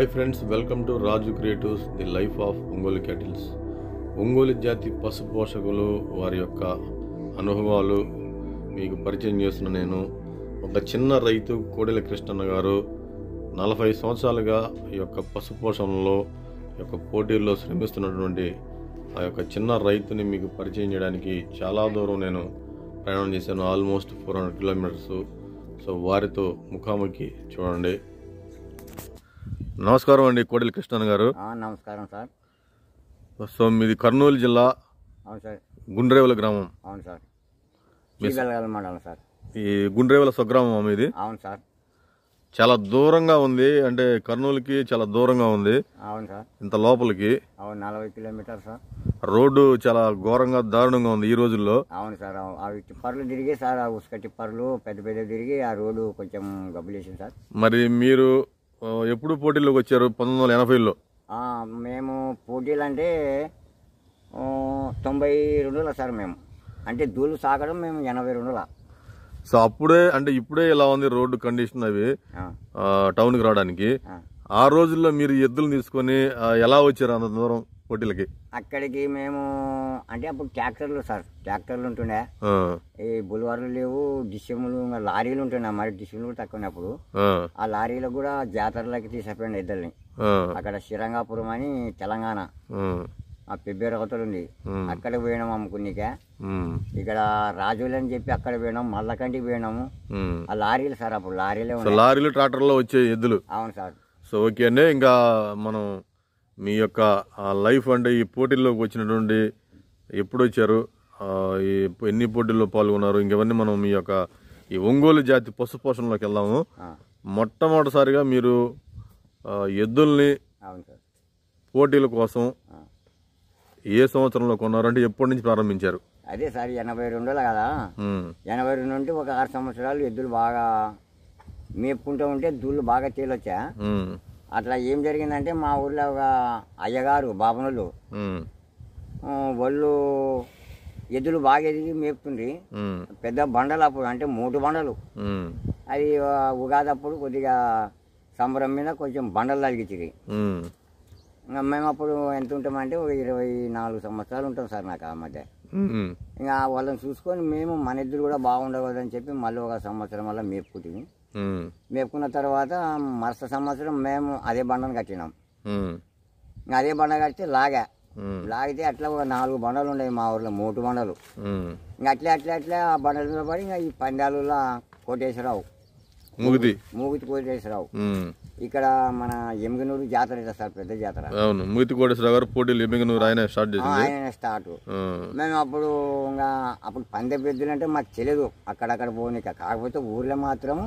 Hi friends welcome to Raju creatives the life of Ongole cattles Ongole జాతి పశు పోషకులు వారి యొక్క అనుభవాలు మీకు పరిచయం చేస్తున్న నేను ఒక చిన్న రైతు కోడెల కృష్ణన్న గారు నలభై సంవత్సరాలుగా ఈ యొక్క పశు పోషణలో యొక్క పోటీల్లో శ్రమిస్తున్నటువంటి ఆ యొక్క చిన్న రైతుని మీకు పరిచయం చేయడానికి చాలా దూరం నేను ప్రయాణం చేశాను almost four hundred kilometres so వారితో ముఖాముఖి చూడండి నమస్కారం అండి కోడెల కృష్ణన్ గారు నమస్కారం సార్ సో మీది కర్నూలు జిల్లా అవును సార్ గుండ్రేవల గ్రామం అవును సార్ మండలం సార్ ఈ గుండ్రేవల స్వగ్రామం ఇది అవును సార్ చాలా దూరంగా ఉంది అంటే కర్నూలుకి చాలా దూరంగా ఉంది అవును సార్ ఇంత లోపలికి అవును నలభై కిలోమీటర్ సార్ రోడ్డు చాలా ఘోరంగా దారుణంగా ఉంది ఈ రోజుల్లో అవును సార్ అవి టిప్పర్లు తిరిగి సార్ ఆ ఉసుక టిప్పర్లు పెద్ద పెద్ద తిరిగి ఆ రోడ్డు కొంచెం గబ్బులేసింది సార్ మరి మీరు ఎప్పుడు పోటీలోకి వచ్చారు పంతొమ్మిది వందల ఎనభైలో మేము పోటీలు అంటే తొంభై రెండులో సార్ మేము అంటే దూలు సాగడం మేము ఎనభై రెండులా సో అప్పుడే అంటే ఇప్పుడే ఇలా ఉంది రోడ్డు కండిషన్ అవి టౌన్కి రావడానికి ఆ రోజుల్లో మీరు ఎద్దులు తీసుకొని ఎలా వచ్చారు అంత దూరం పోటీలకి అక్కడికి మేము అంటే అప్పుడు ట్రాక్టర్లు సార్ ట్రాక్టర్లు ఉంటుండే ఈ బుల్వార్లు లేవు డిస్యములు లారీలు ఉంటుండే మరి డిస్యములు కూడా తక్కువ ఉన్నప్పుడు ఆ లారీలు కూడా జాతరలకి తీసుకుపోయింది ఇద్దరిని అక్కడ శ్రీరంగాపురం అని తెలంగాణ ఆ పెబ్బేరు అవతలు ఉంది అక్కడ పోయినాం అమ్ముకునికే ఇక్కడ రాజులు అని చెప్పి అక్కడ పోయినాం మల్లకంటికి పోయినాము ఆ లారీలు సార్ అప్పుడు లారీలే లారీలు ట్రాక్టర్లో వచ్చే ఎద్దులు అవును సార్ సో ఓకే అండి ఇంకా మనం మీ యొక్క లైఫ్ అంటే ఈ పోటీల్లోకి వచ్చినటువంటి ఎప్పుడు వచ్చారు ఎన్ని పోటీల్లో పాల్గొన్నారు ఇంకవన్నీ మనం మీ యొక్క ఈ ఒంగోలు జాతి పశు పోషణలోకి వెళ్దాము మొట్టమొదటిసారిగా మీరు ఎద్దుల్ని పోటీల కోసం ఏ సంవత్సరంలో కొన్నారు అంటే ఎప్పటి నుంచి ప్రారంభించారు అదే సార్ ఎనభై రెండులో కదా ఎనభై రెండు నుండి ఒక ఆరు సంవత్సరాలు ఎద్దులు బాగా మేపుకుంటూ ఉంటే దూళ్ళు బాగా తేలొచ్చా అట్లా ఏం జరిగిందంటే మా ఊర్లో ఒక అయ్యగారు బాబనోళ్ళు వాళ్ళు ఎద్దులు బాగా ఎదిగి మేపుతుంది పెద్ద బండలు అప్పుడు అంటే మూడు బండలు అది ఉగాది అప్పుడు కొద్దిగా సంబరం మీద కొంచెం బండలు తగిలించింది మేము అప్పుడు ఎంత ఉంటామంటే ఒక ఇరవై నాలుగు సంవత్సరాలు ఉంటాం సార్ నాకు ఆ మధ్య ఇంకా వాళ్ళని చూసుకొని మేము మన ఇద్దరు కూడా బాగుండకూడదని చెప్పి మళ్ళీ ఒక సంవత్సరం వల్ల మేపుకుంటుంది మేపుకున్న తర్వాత మరుస సంవత్సరం మేము అదే బండను కట్టినాం అదే బండ కడితే లాగా లాగితే అట్లా ఒక నాలుగు బండలు ఉన్నాయి మా ఊర్లో మూడు బండలు ఇంకా అట్లా అట్లా అట్లా ఆ బండలతో పడి ఇంకా ఈ పందాలలో కోటేశ్వరరావు మూగుతి మూగితి కోటేశ్వరరావు ఇక్కడ మన ఎమ్మిగనూరు జాతర సార్ పెద్ద జాతర అవును మూతి కోటేశ్వర గారు పోటీలు ఎమ్మిగనూరు ఆయన స్టార్ట్ ఆయన స్టార్ట్ మేము అప్పుడు ఇంకా అప్పుడు పందె పెద్దలు అంటే మాకు తెలియదు అక్కడక్కడ పోనీక కాకపోతే ఊర్లో మాత్రము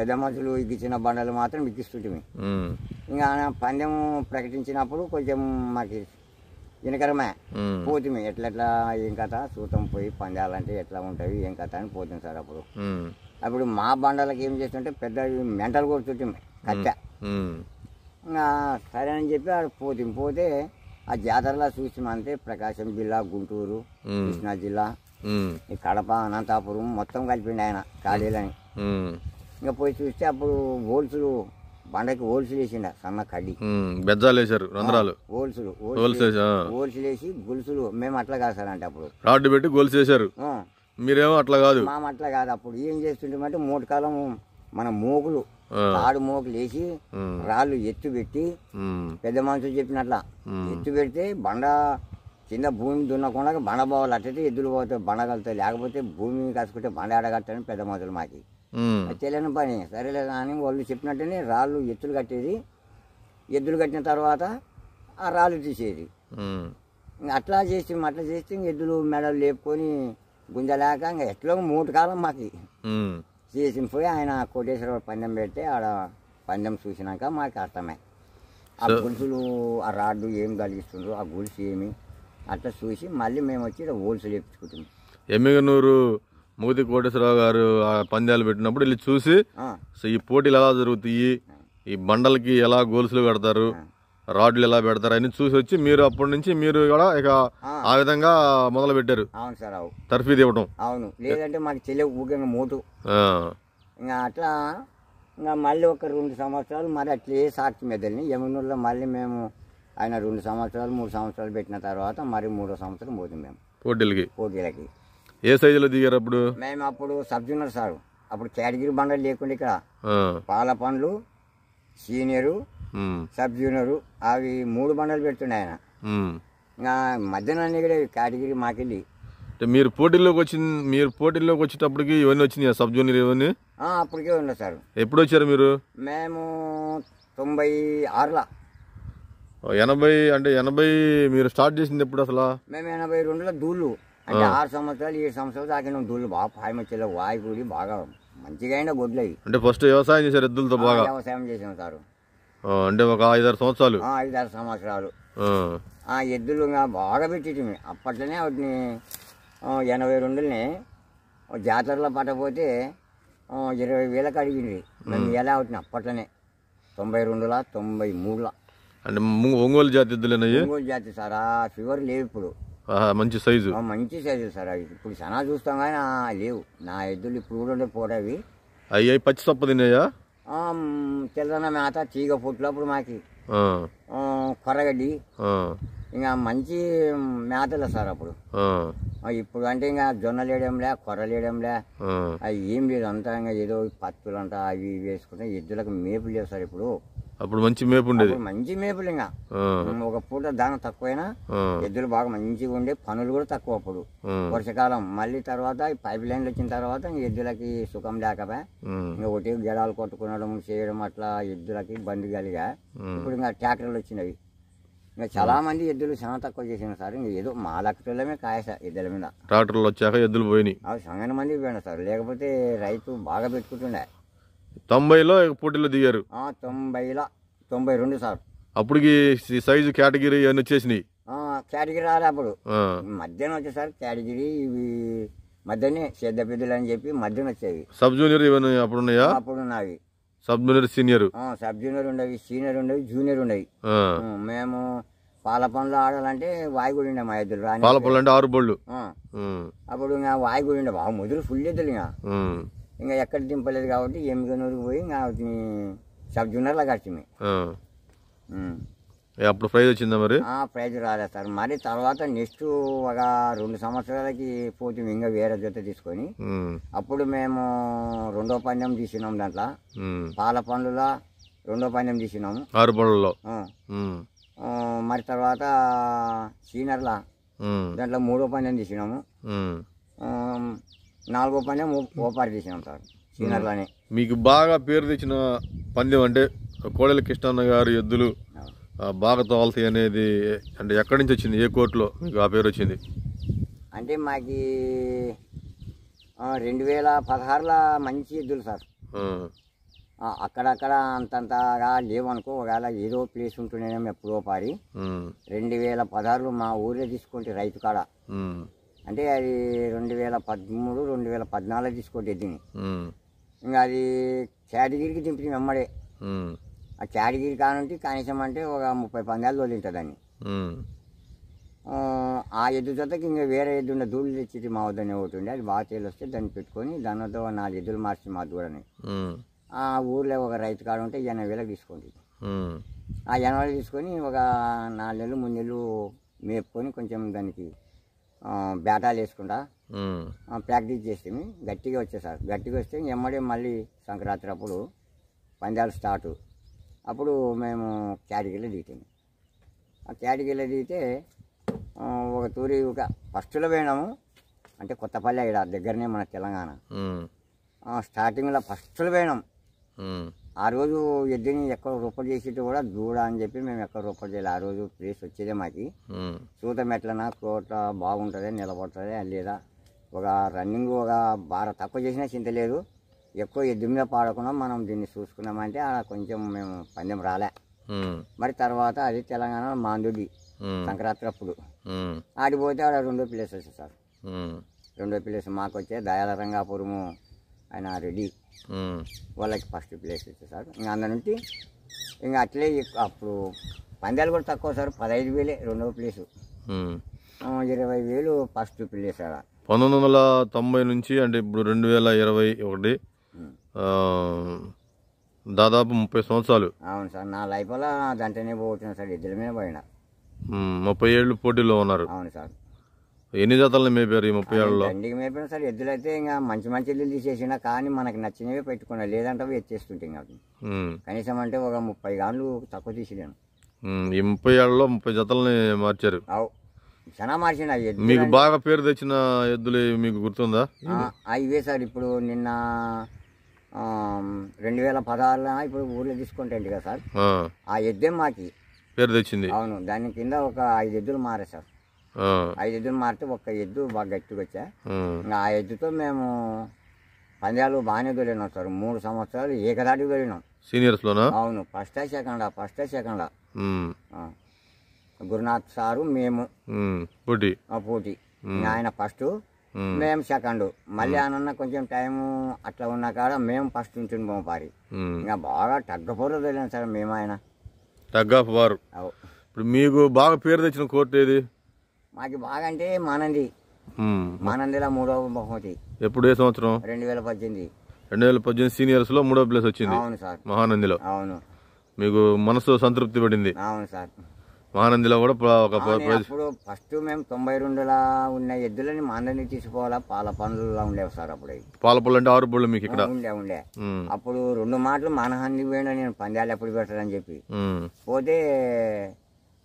పెద్ద మనుషులు ఇగ్గిచ్చిన బండలు మాత్రం ఇగ్గిస్తుంటే ఇంకా పందెం ప్రకటించినప్పుడు కొంచెం మాకు వినకరమే పోతుంది ఎట్లా ఎట్లా ఏం కథ చూతం పోయి పందాలంటే ఎట్లా ఉంటాయి ఏం కథ అని పోతుంది సార్ అప్పుడు అప్పుడు మా బండలకి ఏం చేస్తుంటే పెద్ద మెంటలు చుట్టింది కట్ట సరే అని చెప్పి ఆడ పోతే పోతే ఆ జాతరలా చూసామంతే ప్రకాశం జిల్లా గుంటూరు కృష్ణా జిల్లా ఈ కడప అనంతాపురం మొత్తం కలిపిండి ఆయన ఖాళీలని ఇంకా పోయి చూస్తే అప్పుడు హోల్సులు బండకి హోల్సులు వేసిండ సన్న కడ్డి బెజ్జాలు వేసారు రంధ్రాలు హోల్సులు హోల్సులు వేసి గొలుసులు మేము అట్లా కాదు సార్ అంటే అప్పుడు రాడ్డు పెట్టి గొలుసు వేసారు మీరేమో అట్లా కాదు మేము అట్లా కాదు అప్పుడు ఏం చేస్తుంటే కాలం మన మోగులు తాడు మోకలు లేచి రాళ్ళు ఎత్తు పెట్టి పెద్ద మనుషులు చెప్పినట్లా ఎత్తు పెడితే బండ కింద భూమి దున్నకుండా బండ పోవాలి అట్టే ఎద్దులు పోతాయి బండ కలుతాయి లేకపోతే భూమి కసుకుంటే బండ ఎడగట్టని పెద్ద మనుషులు మాకి తెలియని పని సరేలే కానీ వాళ్ళు చెప్పినట్టునే రాళ్ళు ఎత్తులు కట్టేది ఎద్దులు కట్టిన తర్వాత ఆ రాళ్ళు తీసేది అట్లా చేసి అట్లా చేస్తే ఎద్దులు మెడలు లేపుకొని గుంజలేక ఇంకా ఎట్లా మూడు కాలం మాకి పోయి ఆయన కోటేశ్వర పందెం పెడితే ఆడ పందెం చూసినాక మాకు అర్థమే ఆ గొలుసులు ఆ రాడ్డు ఏం కలిగిస్తుండ్రు ఆ గొలుసు ఏమి అట్లా చూసి మళ్ళీ మేము వచ్చి హోల్సేల్ ఇప్పించుకుంటుంది ఎమ్మిగనూరు మూతి కోటేశ్వరరావు గారు ఆ పందాలు పెట్టినప్పుడు వీళ్ళు చూసి ఈ పోటీలు ఎలా జరుగుతాయి ఈ బండలకి ఎలా గోల్సులు కడతారు రాడ్లు ఎలా పెడతారని చూసి వచ్చి మీరు అప్పటి నుంచి మీరు కూడా ఇక ఆ విధంగా మొదలు పెట్టారు అవును సార్ అవు ఇవ్వడం అవును లేదంటే మాకు తెలియక ఊకే మోటు ఇంకా అట్లా ఇంకా మళ్ళీ ఒక రెండు సంవత్సరాలు మరి అట్లే సాక్షి మెదల్ని యమునూరులో మళ్ళీ మేము ఆయన రెండు సంవత్సరాలు మూడు సంవత్సరాలు పెట్టిన తర్వాత మరి మూడో సంవత్సరం పోతుంది మేము పోటీలకి పోటీలకి ఏ సైజులో దిగారు అప్పుడు మేము అప్పుడు జూనియర్ సార్ అప్పుడు కేటగిరి బండలు లేకుండా ఇక్కడ పాల పండ్లు సీనియరు సబ్ జూనియర్ అవి మూడు బండలు పెడుతుండే ఆయన ఇంకా మధ్యాహ్నం అన్ని కూడా కేటగిరీ మాకెళ్ళి అంటే మీరు పోటీల్లోకి వచ్చిన మీరు పోటీల్లోకి వచ్చేటప్పటికి ఇవన్నీ వచ్చినాయి సబ్ జూనియర్ ఇవన్నీ అప్పటికే ఉండే సార్ ఎప్పుడు వచ్చారు మీరు మేము తొంభై ఆరులా ఎనభై అంటే ఎనభై మీరు స్టార్ట్ చేసింది ఎప్పుడు అసలు మేము ఎనభై రెండులో దూళ్ళు అంటే ఆరు సంవత్సరాలు ఏడు సంవత్సరాలు తాకినాం దూళ్ళు బాగా పాయం వచ్చేలా వాయుకూడి బాగా మంచిగా అయినా గొడ్లవి అంటే ఫస్ట్ వ్యవసాయం చేశారు ఎద్దులతో బాగా వ్యవసాయం చేసాం సార్ అంటే ఒక ఐదారు సంవత్సరాలు ఐదారు సంవత్సరాలు ఆ ఎద్దులు బాగా పెట్టి అప్పట్లోనే వాటిని ఎనభై రెండుని జాతరలో పట్టపోతే ఇరవై వేలకు అడిగింది నన్ను ఎలా అవుతుంది అప్పట్లోనే తొంభై రెండులా తొంభై మూడులా అంటే ఒంగోలు జాతి ఒంగోలు జాతి సార్ ఆ ఫీవర్ లేవు ఇప్పుడు మంచి సైజు మంచి సైజు సార్ అవి ఇప్పుడు చాలా చూస్తాం కానీ లేవు నా ఎద్దులు ఇప్పుడు కూడా పోటవి అయ్యాయి పచ్చి సొప్ప తిన్నాయా తెల్లన మేత తీగ పొట్లప్పుడు మాకి కొరగడ్డి ఇంకా మంచి మేతలే సార్ అప్పుడు ఇప్పుడు అంటే ఇంకా జొన్నలు వేయడంలే కొర్రలు వేయడంలే అవి ఏం లేదు అంతా ఇంకా ఏదో పత్తులు అంట అవి వేసుకుంటే ఎద్దులకు మేపు లేవు సార్ ఇప్పుడు అప్పుడు మంచి మేపు ఉండేది మంచి మేపులు ఇంకా ఒక పూట దాన తక్కువైనా ఎద్దులు బాగా మంచిగా ఉండే పనులు కూడా తక్కువ అప్పుడు వర్షకాలం మళ్ళీ తర్వాత ఈ పైప్ లైన్లు వచ్చిన తర్వాత ఎద్దులకి సుఖం లేకపోయా ఇంకా ఒకటి గడాలు కొట్టుకునడం చేయడం అట్లా ఎద్దులకి బండి కలిగా ఇప్పుడు ఇంకా ట్రాక్టర్లు వచ్చినవి ఇంకా చాలా మంది ఎద్దులు చాలా తక్కువ చేసిన సార్ ఇంకా ఏదో మా లక్కలమే కాయసా ఎద్దుల మీద ట్రాక్టర్లు వచ్చాక ఎద్దులు పోయినాయి సంగన మంది పోయినా సార్ లేకపోతే రైతు బాగా పెట్టుకుంటుండే తొంభైలో పోటీలో దిగారు తొంభైలో తొంభై రెండు సార్ అప్పటికి సైజు కేటగిరీ అన్ని వచ్చేసినాయి కేటగిరీ రాలే అప్పుడు మధ్యాహ్నం వచ్చేసారి కేటగిరీ ఇవి మధ్యనే సేద్య పెద్దలు అని చెప్పి మధ్యన వచ్చేవి సబ్ జూనియర్ ఇవన్నీ అప్పుడు ఉన్నాయా అప్పుడు ఉన్నాయి sub junior senior sub junior ఉండేవి సీనియర్ ఉండేవి జూనియర్ ఉండేవి మేము పాల పనులు ఆడాలంటే వాయుగుడి ఉండే మా ఇద్దరు పాల పనులు అంటే ఆరు బళ్ళు అప్పుడు వాయుగుడి ఉండే బాగా ముదురు ఫుల్ ఇద్దరు ఇంకా ఇంకా ఎక్కడ దింపలేదు కాబట్టి ఎమ్మిగనూరుకు పోయి ఇంకా సబ్ జూనియర్లో కట్టిమే అప్పుడు ప్రైజ్ వచ్చిందా మరి ప్రైజ్ రాలేదు సార్ మరి తర్వాత నెక్స్ట్ ఒక రెండు సంవత్సరాలకి పోతే ఇంకా వేరే జత తీసుకొని అప్పుడు మేము రెండో పందెం తీసినాం దాంట్లో పాల పండ్ల రెండో పందెం తీసినాము ఆరు పండ్లలో మరి తర్వాత సీనియర్లో దాంట్లో మూడో పందెం తీసినాము నాలుగో పని ఓపారి ఉంటారు సీనియర్లోనే మీకు బాగా పేరు తెచ్చిన పందెం అంటే కోడెల కృష్ణన్న గారు ఎద్దులు బాగా తోలుతాయి అనేది అంటే ఎక్కడి నుంచి వచ్చింది ఏ కోర్టులో మీకు ఆ పేరు వచ్చింది అంటే మాకి రెండు వేల పదహారులో మంచి ఎద్దులు సార్ అక్కడక్కడ అంతంతగా లేవనుకో ఒకవేళ ఏదో ప్లేస్ ఉంటుండేమో ఎప్పుడో పారి రెండు వేల పదహారులో మా ఊరే తీసుకుంటే రైతు కాడ అంటే అది రెండు వేల పదమూడు రెండు వేల పద్నాలుగు తీసుకోండి దీన్ని ఇంకా అది చాడిగిరికి దింపి అమ్మడే ఆ చాడిగిరి కానుంటే కనీసం అంటే ఒక ముప్పై పందాలు తోలింటుందని ఆ ఎద్దు చోతకి ఇంకా వేరే ఎద్దు ఉన్న దూళ్ళు తెచ్చి మా వద్దనే ఒకటి ఉండే అది బాగా వస్తే దాన్ని పెట్టుకొని దానితో నాలుగు ఎద్దులు మార్చి మా దూడని ఆ ఊర్లో ఒక రైతు కాడ ఉంటే ఎనభై వేలకు తీసుకోండి ఆ ఎనభై తీసుకొని ఒక నాలుగు నెలలు మూడు నెలలు మేపుకొని కొంచెం దానికి బేటాలు వేసుకుంటా ప్రాక్టీస్ చేసేమి గట్టిగా వచ్చేసారు గట్టిగా వస్తే ఎమ్మడే మళ్ళీ సంక్రాంతి అప్పుడు పందాలు స్టార్ట్ అప్పుడు మేము క్యాటగిరీలో దిగుతాము ఆ క్యాటగిరీలో దిగితే ఒక తూరి ఒక ఫస్ట్లో పోయినాము అంటే కొత్తపల్లి ఇక్కడ దగ్గరనే మన తెలంగాణ స్టార్టింగ్లో ఫస్ట్లో పోయినాం ఆ రోజు ఎద్దుని ఎక్కడ రొప్పలు చేసేది కూడా దూడ అని చెప్పి మేము ఎక్కడ రొప్పలు చేయాలి ఆ రోజు ప్లేస్ వచ్చేదే మాకి చూతం ఎట్లనా కోట బాగుంటుంది నిలబడుతుంది లేదా ఒక రన్నింగ్ ఒక బాగా తక్కువ చేసినా చింత లేదు ఎక్కువ ఎద్దు మీద పాడకుండా మనం దీన్ని చూసుకున్నామంటే అలా కొంచెం మేము పందెం రాలే మరి తర్వాత అది తెలంగాణ మాందుడి సంక్రాంతి అప్పుడు ఆడిపోతే ఆడ రెండో ప్లేస్ వచ్చేసారు రెండో ప్లేస్ మాకు వచ్చే దయాల రంగాపురము ఆయన రెడీ Hmm. వాళ్ళకి ఫస్ట్ ప్లేస్ ఇచ్చేసారు ఇంకా అందరి నుంచి ఇంకా అట్లే అప్పుడు పందాలు కూడా తక్కువ సార్ పదహైదు వేలే రెండవ ప్లేసు hmm. ఇరవై వేలు ఫస్ట్ ప్లేస్ అలా పంతొమ్మిది వందల తొంభై నుంచి అంటే ఇప్పుడు రెండు వేల ఇరవై ఒకటి hmm. దాదాపు ముప్పై సంవత్సరాలు అవును సార్ నా లైఫ్ అలా దాంట్లోనే పోతున్నా సార్ ఇద్దరి మీద పోయినా ముప్పై ఏళ్ళు పోటీలో ఉన్నారు అవును సార్ ఎన్ని జాతలను మేపారు ఈ ముప్పై ఏళ్ళలో దండికి మేపిన సార్ అయితే ఇంకా మంచి మంచి ఇల్లు తీసేసిన కానీ మనకు నచ్చినవి పెట్టుకున్నా లేదంటే అవి ఎత్తేస్తుంటే ఇంకా కనీసం అంటే ఒక ముప్పై గాన్లు తక్కువ తీసినాను ఈ ముప్పై ఏళ్ళలో ముప్పై జతలని మార్చారు చాలా మార్చిన మీకు బాగా పేరు తెచ్చిన ఎద్దులు మీకు గుర్తుందా ఇవే సార్ ఇప్పుడు నిన్న రెండు వేల పదహారులో ఇప్పుడు ఊర్లో తీసుకుంటే కదా సార్ ఆ ఎద్దే మాకి పేరు తెచ్చింది అవును దాని కింద ఒక ఐదు ఎద్దులు మారే సార్ ఐదు ఎద్దులు మారితే ఒక్క ఎద్దు బాగా గట్టిగా వచ్చా ఆ ఎద్దుతో మేము పందాలు బాగానే దొరినాం సార్ మూడు సంవత్సరాలు ఏకదాటి దొరినాం సీనియర్స్ లోనా అవును first second first second Gurunath sir మేము పోటీ పోటీ ఆయన ఫస్ట్ మేము సెకండ్ మళ్ళీ ఆయన కొంచెం టైం అట్లా ఉన్నా కాడ మేము ఫస్ట్ ఉంటుండము పారి ఇంకా బాగా టగ్గపోరు తెలియదు సార్ మేము ఆయన టగ్ ఆఫ్ వారు ఇప్పుడు మీకు బాగా పేరు తెచ్చిన కోర్టు ఏది బాగా అంటే మానంది మానందిలో మూడవ బహుమతి ఎప్పుడు ఏ సంవత్సరం రెండు వేల పద్దెనిమిది రెండు వేల పద్దెనిమిది సీనియర్స్ లో మూడో ప్లేస్ వచ్చింది అవును సార్ మహానందిలో అవును మీకు మనసు సంతృప్తి పడింది అవును సార్ మహానందిలో కూడా ఒక ఇప్పుడు ఫస్ట్ మేము తొంభై రెండులా ఉన్న ఎద్దులని మానంది తీసుకోవాలా పాల పనులు ఉండేవి సార్ అప్పుడు పాల పనులు అంటే ఆరు పళ్ళు మీకు ఇక్కడ ఉండే ఉండే అప్పుడు రెండు మాటలు మహానంది పోయినా నేను పందాలు ఎప్పుడు పెట్టాలని చెప్పి పోతే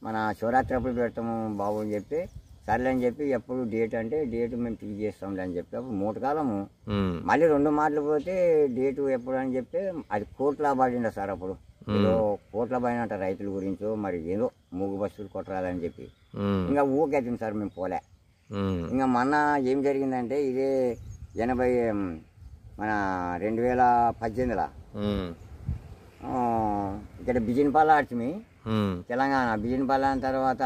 మన శివరాత్రి అప్పుడు పెడతాము బాబు అని చెప్పి సర్లే అని చెప్పి ఎప్పుడు డేట్ అంటే డేట్ మేము ఫిక్స్ చేస్తాంలే అని చెప్పి అప్పుడు మూట కాలము మళ్ళీ రెండు మాటలు పోతే డేటు ఎప్పుడు అని చెప్తే అది కోట్ల పడింది సార్ అప్పుడు కోట్ల పడినట్ట రైతుల గురించో మరి ఏదో మూగు బస్సులు కొట్టరాదని చెప్పి ఇంకా ఊకెత్తింది సార్ మేము పోలే ఇంకా మొన్న ఏం జరిగిందంటే ఇదే ఎనభై మన రెండు వేల పద్దెనిమిదిలా ఇక్కడ బిజిన్పాల ఆర్చిమి తెలంగాణ బిజిన్పాల తర్వాత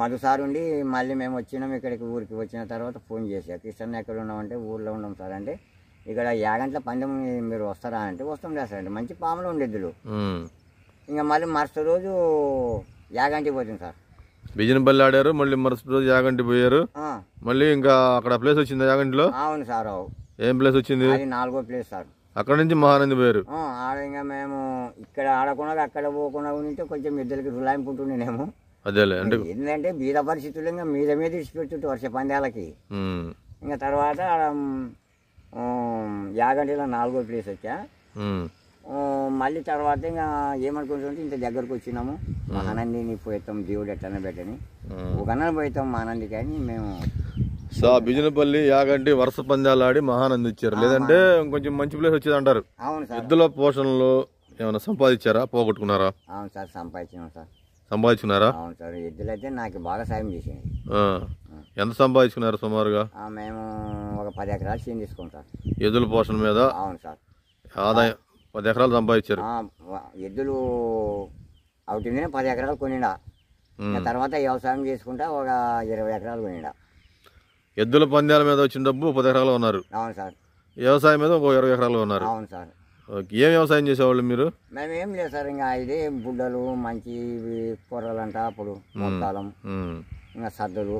మరోసారి ఉండి మళ్ళీ మేము వచ్చినాం ఇక్కడికి ఊరికి వచ్చిన తర్వాత ఫోన్ చేసా కిషన్ ఎక్కడ ఉన్నామంటే ఊళ్ళో ఉన్నాం సార్ అంటే ఇక్కడ యాగంట్ల పందెం మీరు వస్తారా అంటే వస్తాం లేదు సార్ అంటే మంచి పాములు ఉండేద్దులు ఇంకా మళ్ళీ మరుసటి రోజు యాగంటికి పోతుంది సార్ బిజినపల్లి ఆడారు మళ్ళీ మరుసటి రోజు యాగంటి పోయారు మళ్ళీ ఇంకా అక్కడ ప్లేస్ వచ్చింది యాగంటిలో అవును సార్ ఏం ప్లేస్ వచ్చింది నాలుగో ప్లేస్ సార్ అక్కడ నుంచి మహానంది పోయారు ఆడ ఇంకా మేము ఇక్కడ ఆడకుండా అక్కడ పోకుండా ఉంటే కొంచెం ఇద్దరికి రులాయింపు ఉంటుండేమో అంటే ఏంటంటే బీద పరిస్థితులు ఇంకా మీద మీద ఇచ్చిపెడుతుంటే వర్ష పందాలకి ఇంకా తర్వాత యాగంటిలో నాలుగో ప్లేస్ వచ్చా మళ్ళీ తర్వాత ఇంకా ఏమనుకుంటుంటే ఇంత దగ్గరకు వచ్చినాము మహానందిని పోయితాం దేవుడు ఎట్లనే పెట్టని అన్న పోయితాం మహానంది కానీ మేము సో బిజినపల్లి యాగంటి వరుస పందాలు ఆడి మహానంది ఇచ్చారు లేదంటే కొంచెం మంచి ప్లేస్ వచ్చేది అంటారు అవును సార్ ఎద్దుల పోషణలో ఏమైనా సంపాదించారా పోగొట్టుకున్నారా అవును సార్ సంపాదించాం సార్ సంపాదించుకున్నారా అవును సార్ ఎద్దులైతే నాకు బాగా సాయం చేసింది ఎంత సంపాదించుకున్నారు సుమారుగా మేము ఒక పది ఎకరాలు సీన్ తీసుకుంటాం ఎద్దుల పోషణ మీద అవును సార్ ఆదాయం పది ఎకరాలు సంపాదించారు ఎద్దులు అవి పది ఎకరాలు కొనిండా తర్వాత వ్యవసాయం చేసుకుంటా ఒక ఇరవై ఎకరాలు కొనిండా ఎద్దుల పందాల మీద వచ్చిన డబ్బు పది ఎకరాలు ఉన్నారు అవును సార్ వ్యవసాయం మీద ఒక ఇరవై ఎకరాలు ఉన్నారు అవును సార్ ఓకే ఏం వ్యవసాయం చేసేవాళ్ళు మీరు మేము ఏం చేస్తారు ఇంకా ఇది గుడ్డలు మంచి కూరలు అంట అప్పుడు మొత్తాలం ఇంకా సద్దులు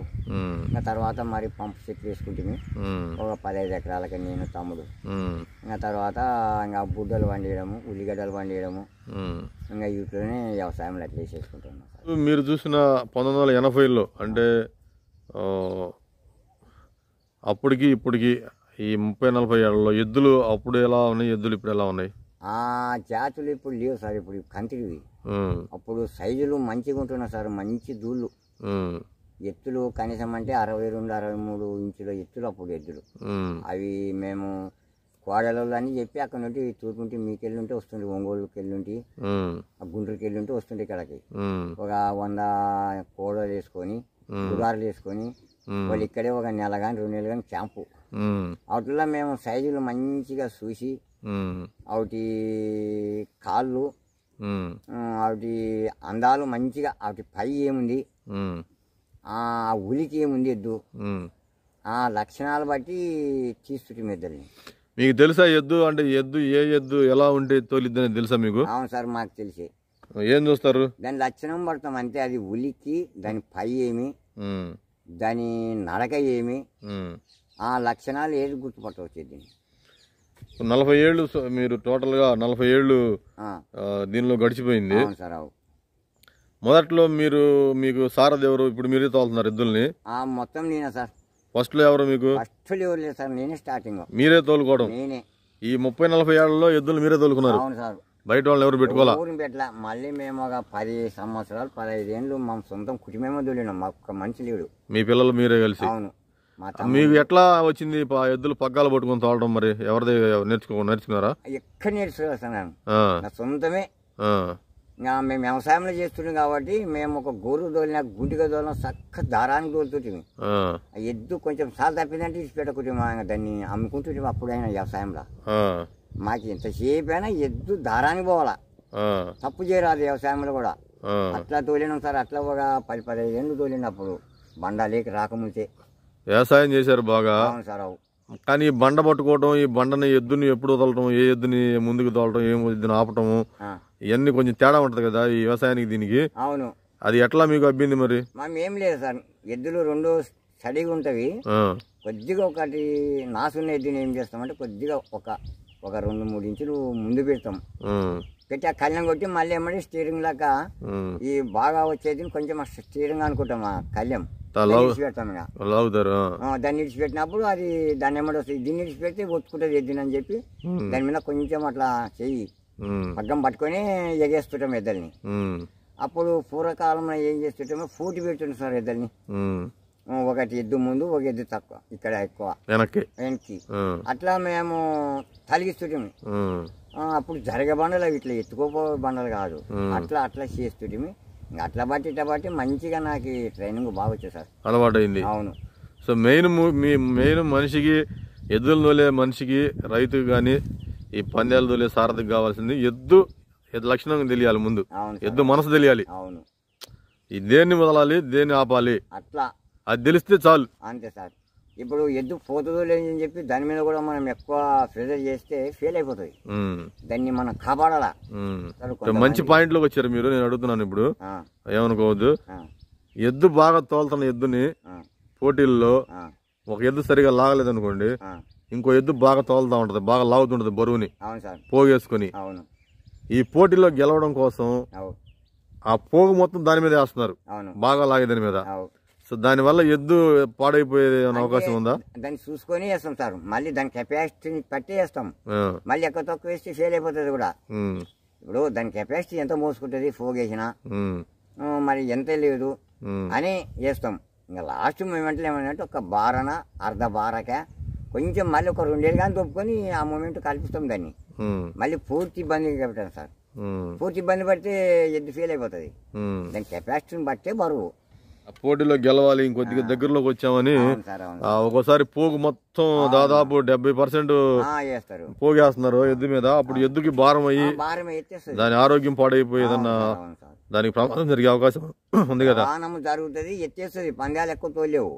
ఇంకా తర్వాత మరి పంపు సెట్ వేసుకుంటుంది ఒక పదహైదు ఎకరాలకి నేను తమ్ముడు ఇంకా తర్వాత ఇంకా బుడ్డలు పండియడము ఉల్లిగడ్డలు పండియడము ఇంకా వీటిలోనే వ్యవసాయంలో అట్లా చేసేసుకుంటున్నాం మీరు చూసిన పంతొమ్మిది వందల ఎనభైలో అంటే అప్పటికి ఇప్పటికి ఈ ముప్పై నలభై ఏళ్ళలో ఎద్దులు అప్పుడు ఎలా ఉన్నాయి ఎద్దులు ఇప్పుడు ఎలా ఉన్నాయి ఆ జాతులు ఇప్పుడు లేవు సార్ ఇప్పుడు కంతివి అప్పుడు సైజులు మంచిగా ఉంటున్నాయి సార్ మంచి దూళ్ళు ఎత్తులు కనీసం అంటే అరవై రెండు అరవై మూడు ఇంచుల ఎత్తులు అప్పుడు ఎద్దులు అవి మేము కోడలలో అని చెప్పి అక్కడ నుండి తూర్పుంటి మీకెళ్ళి ఉంటే వస్తుంది ఒంగోలుకి వెళ్ళి గుండ్రుకి వెళ్ళి ఉంటే వస్తుండే ఇక్కడికి ఒక వంద కోడలు వేసుకొని గుడారులు వేసుకొని వాళ్ళు ఇక్కడే ఒక నెల కానీ రెండు నెలలు కానీ క్యాంపు వాటిల్లో మేము సైజులు మంచిగా చూసి వాటి కాళ్ళు వాటి అందాలు మంచిగా వాటి పై ఏముంది ఆ ఉలికి ఏముంది ఎద్దు ఆ లక్షణాలు బట్టి తీసుకుంటాం ఎద్దుల్ని మీకు తెలుసా ఎద్దు అంటే ఎద్దు ఏ ఎద్దు ఎలా ఉంటే తోలిద్దని తెలుసా మీకు అవును సార్ మాకు తెలిసి ఏం చూస్తారు దాని లక్షణం పడతాం అంతే అది ఉలికి దాని పై ఏమి దాని నడక ఏమి ఆ లక్షణాలు ఏది గుర్తుపట్టవచ్చు దీన్ని నలభై ఏళ్ళు మీరు టోటల్గా నలభై ఏళ్ళు దీనిలో గడిచిపోయింది సార్ మొదట్లో మీరు మీకు సారథి ఎవరు ఇప్పుడు మీరే తోలుతున్నారు ఇద్దరిని మొత్తం నేనే సార్ ఫస్ట్లో ఎవరు మీకు ఫస్ట్లో ఎవరు లేదు సార్ నేనే స్టార్టింగ్ మీరే తోలుకోవడం నేనే ఈ ముప్పై నలభై ఏళ్ళలో ఎద్దులు మీరే తోలుకున్నారు అవును సార్ బయట వాళ్ళు ఎవరు పెట్టుకోవాలా పెట్టలే మళ్ళీ మేము ఒక పది సంవత్సరాలు పదహైదు ఏళ్ళు మా సొంతం కుటుంబమే తోలినాం మాకు మంచి లేడు మీ పిల్లలు మీరే కలిసి అవును మీకు ఎట్లా వచ్చింది ఎద్దులు పగ్గాలు పట్టుకుని తోలడం మరి ఎవరిది నేర్చుకో నేర్చుకున్నారా ఎక్కడ నేర్చుకోవాల్సిన సొంతమే మేము వ్యవసాయంలో చేస్తున్నాం కాబట్టి మేము ఒక గోరు దోలిన గుంటిగా దోలిన చక్క దారానికి దోలుతుంటాము ఎద్దు కొంచెం సార్లు తప్పిందంటే ఇచ్చి పెట్టకుంటాము దాన్ని అమ్ముకుంటుంటాము అప్పుడైనా వ్యవసాయంలో మాకు ఎంతసేపు అయినా ఎద్దు దారానికి పోవాలా తప్పు చేయరాదు వ్యవసాయంలో కూడా అట్లా తోలినాం సార్ అట్లా కూడా పది పదిహేను తోలినప్పుడు బండాలేకి రాకముంచే వ్యవసాయం చేశారు బాగా కానీ ఈ బండ పట్టుకోవటం ఈ బండని ఎద్దుని ఎప్పుడు వదలటం ఏ ఎద్దుని ముందుకు తోలటం ఏ ఎద్దుని ఆపటము ఇవన్నీ కొంచెం తేడా ఉంటది కదా ఈ వ్యవసాయానికి దీనికి అవును అది ఎట్లా మీకు అబ్బింది మరి ఏం లేదు సార్ ఎద్దులు రెండు చడిగా ఉంటవి కొద్దిగా ఒకటి నాసున్న ఎద్దుని ఏం చేస్తామంటే కొద్దిగా ఒక ఒక రెండు మూడు ఇంచులు ముందు పెడతాం ఆ కళ్యాణం కొట్టి మళ్ళీ ఏమండి స్టీరింగ్ లాగా ఈ బాగా వచ్చేది కొంచెం స్టీరింగ్ అనుకుంటాం ఆ కళ్ళెం దాన్ని ఇడిచిపెట్టినప్పుడు అది దాన్ని ఏమంటే వస్తుంది దీన్ని ఇడిచిపెడితే ఒత్తుకుంటుంది ఎద్దిన అని చెప్పి దాని మీద కొంచెం అట్లా చెయ్యి పగ్గం పట్టుకొని ఎగేస్తుంటాం ఇద్దరిని అప్పుడు పూర్వకాలంలో ఏం చేస్తుంటామో ఫూటి పెడుతుంది సార్ ఇద్దరిని ఒకటి ఎద్దు ముందు ఒక ఎద్దు తక్కువ ఇక్కడ ఎక్కువ వెనక్కి అట్లా మేము తలిగిస్తుంటాము అప్పుడు జరగ బండలు ఇట్లా ఎత్తుకోపో బండలు కాదు అట్లా అట్లా చేస్తుంది అట్లా బట్టి ఇట్లా బట్టి మంచిగా నాకు ట్రైనింగ్ బాగా వచ్చే సార్ అలవాటు అయింది అవును సో మెయిన్ మీ మెయిన్ మనిషికి ఎద్దులు తోలే మనిషికి రైతు కానీ ఈ పందాలు తోలే సారథికి కావాల్సింది ఎద్దు ఎద్దు లక్షణంగా తెలియాలి ముందు ఎద్దు మనసు తెలియాలి అవును ఈ దేన్ని వదలాలి దేన్ని ఆపాలి అట్లా అది తెలిస్తే చాలు అంతే సార్ ఇప్పుడు ఎద్దు పోతుందో లేదని చెప్పి దాని మీద కూడా మనం ఎక్కువ ప్రెజర్ చేస్తే ఫెయిల్ అయిపోతుంది దాన్ని మనం కాపాడాలా మంచి పాయింట్లోకి వచ్చారు మీరు నేను అడుగుతున్నాను ఇప్పుడు ఏమనుకోవద్దు ఎద్దు బాగా తోలుతున్న ఎద్దుని పోటీల్లో ఒక ఎద్దు సరిగా లాగలేదు అనుకోండి ఇంకో ఎద్దు బాగా తోలుతా ఉంటది బాగా లాగుతుంటది బరువుని పోగేసుకుని ఈ పోటీలో గెలవడం కోసం ఆ పోగు మొత్తం దాని మీద వేస్తున్నారు బాగా లాగే దాని మీద సో దానివల్ల ఎద్దు పాడైపోయే అవకాశం ఉందా దాన్ని చూసుకొని వేస్తాం సార్ మళ్ళీ దాని కెపాసిటీ పట్టి వేస్తాం మళ్ళీ ఎక్కడ తక్కువ వేస్తే ఫెయిల్ అయిపోతుంది కూడా ఇప్పుడు దాని కెపాసిటీ ఎంత మోసుకుంటుంది ఫోగేసినా మరి ఎంత లేదు అని వేస్తాం ఇంకా లాస్ట్ మూమెంట్లో ఏమంటే ఒక బారన అర్ధ బారక కొంచెం మళ్ళీ ఒక రెండేళ్ళు కానీ దొప్పుకొని ఆ మూమెంట్ కల్పిస్తాం దాన్ని మళ్ళీ పూర్తి ఇబ్బంది పెట్టాను సార్ పూర్తి ఇబ్బంది పడితే ఎద్దు ఫెయిల్ అయిపోతుంది దాని కెపాసిటీని బట్టే బరువు పోటీలో గెలవాలి ఇంకొద్దిగా దగ్గరలోకి వచ్చామని ఒక్కోసారి పోగు మొత్తం దాదాపు డెబ్బై పర్సెంట్ పోగేస్తున్నారు ఎద్దు మీద అప్పుడు ఎద్దుకి భారం అయ్యి దాని ఆరోగ్యం పాడైపోయేదన్న దానికి ప్రమాదం జరిగే అవకాశం ఉంది కదా జరుగుతుంది ఎత్తేస్తుంది పందాలు ఎక్కువ తోలేవు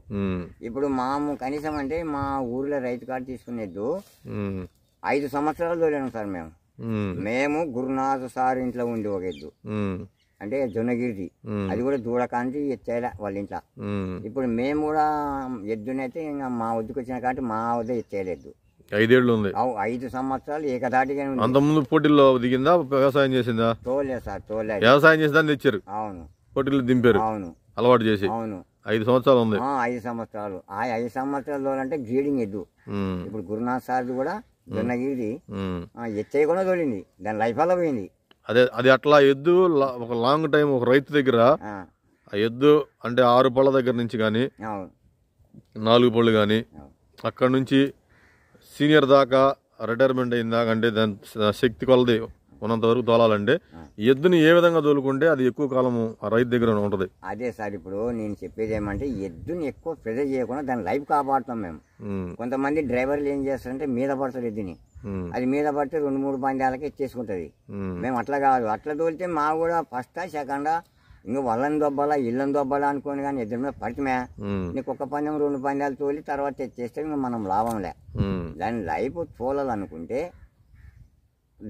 ఇప్పుడు మాము కనీసం అంటే మా ఊర్లో రైతు కార్డు తీసుకునేద్దు ఐదు సంవత్సరాలు తోలేము సార్ మేము మేము గురునాథ్ సార్ ఇంట్లో ఉండి ఒక ఎద్దు అంటే జొన్నగిరిది అది కూడా దూడకాంతి ఎత్తేలా వాళ్ళ ఇంట్లో ఇప్పుడు మేము కూడా ఎద్దునైతే ఇంకా మా వద్దకు వచ్చిన కాబట్టి మా వద్ద ఎత్తేయలేదు ఐదేళ్ళు ఉంది ఐదు సంవత్సరాలు ఏకదాటిగా అంత ముందు పోటీల్లో దిగిందా వ్యవసాయం చేసిందా తోలే సార్ తోలే వ్యవసాయం చేసి తెచ్చారు అవును పోటీలు దింపారు అవును అలవాటు చేసి అవును ఐదు సంవత్సరాలు ఉంది ఐదు సంవత్సరాలు ఆ ఐదు సంవత్సరాలు అంటే గ్రీడింగ్ ఎద్దు ఇప్పుడు గురునాథ్ సార్ కూడా జొన్నగిరిది ఎత్తయ్య కూడా తోలింది దాని లైఫ్ అలా పోయింది అదే అది అట్లా ఎద్దు ఒక లాంగ్ టైం ఒక రైతు దగ్గర ఆ ఎద్దు అంటే ఆరు పళ్ళ దగ్గర నుంచి కానీ నాలుగు పళ్ళు కానీ అక్కడ నుంచి సీనియర్ దాకా రిటైర్మెంట్ అయిన దాకా అంటే దాని శక్తి కొలది ఉన్నంతవరకు తోలాలండి ఎద్దుని ఏ విధంగా తోలుకుంటే అది ఎక్కువ కాలం రైతు దగ్గర ఉంటది అదే సార్ ఇప్పుడు నేను చెప్పేది ఏమంటే ఎద్దుని ఎక్కువ ప్రెజర్ చేయకుండా దాని లైఫ్ కాపాడుతాం మేము కొంతమంది డ్రైవర్లు ఏం చేస్తారంటే మీద పడతారు ఎద్దుని అది మీద పడితే రెండు మూడు పందాలకి ఇచ్చేసుకుంటది మేము అట్లా కాదు అట్లా తోలితే మా కూడా ఫస్ట్ సెకండ్ ఇంకా వాళ్ళని దొబ్బాలా ఇళ్ళని దొబ్బాలా అనుకోని కానీ ఇద్దరి మీద పడితమే నీకు ఒక పందెం రెండు పందాలు తోలి తర్వాత తెచ్చేస్తే ఇంకా మనం లాభంలే దాని లైఫ్ తోలాలనుకుంటే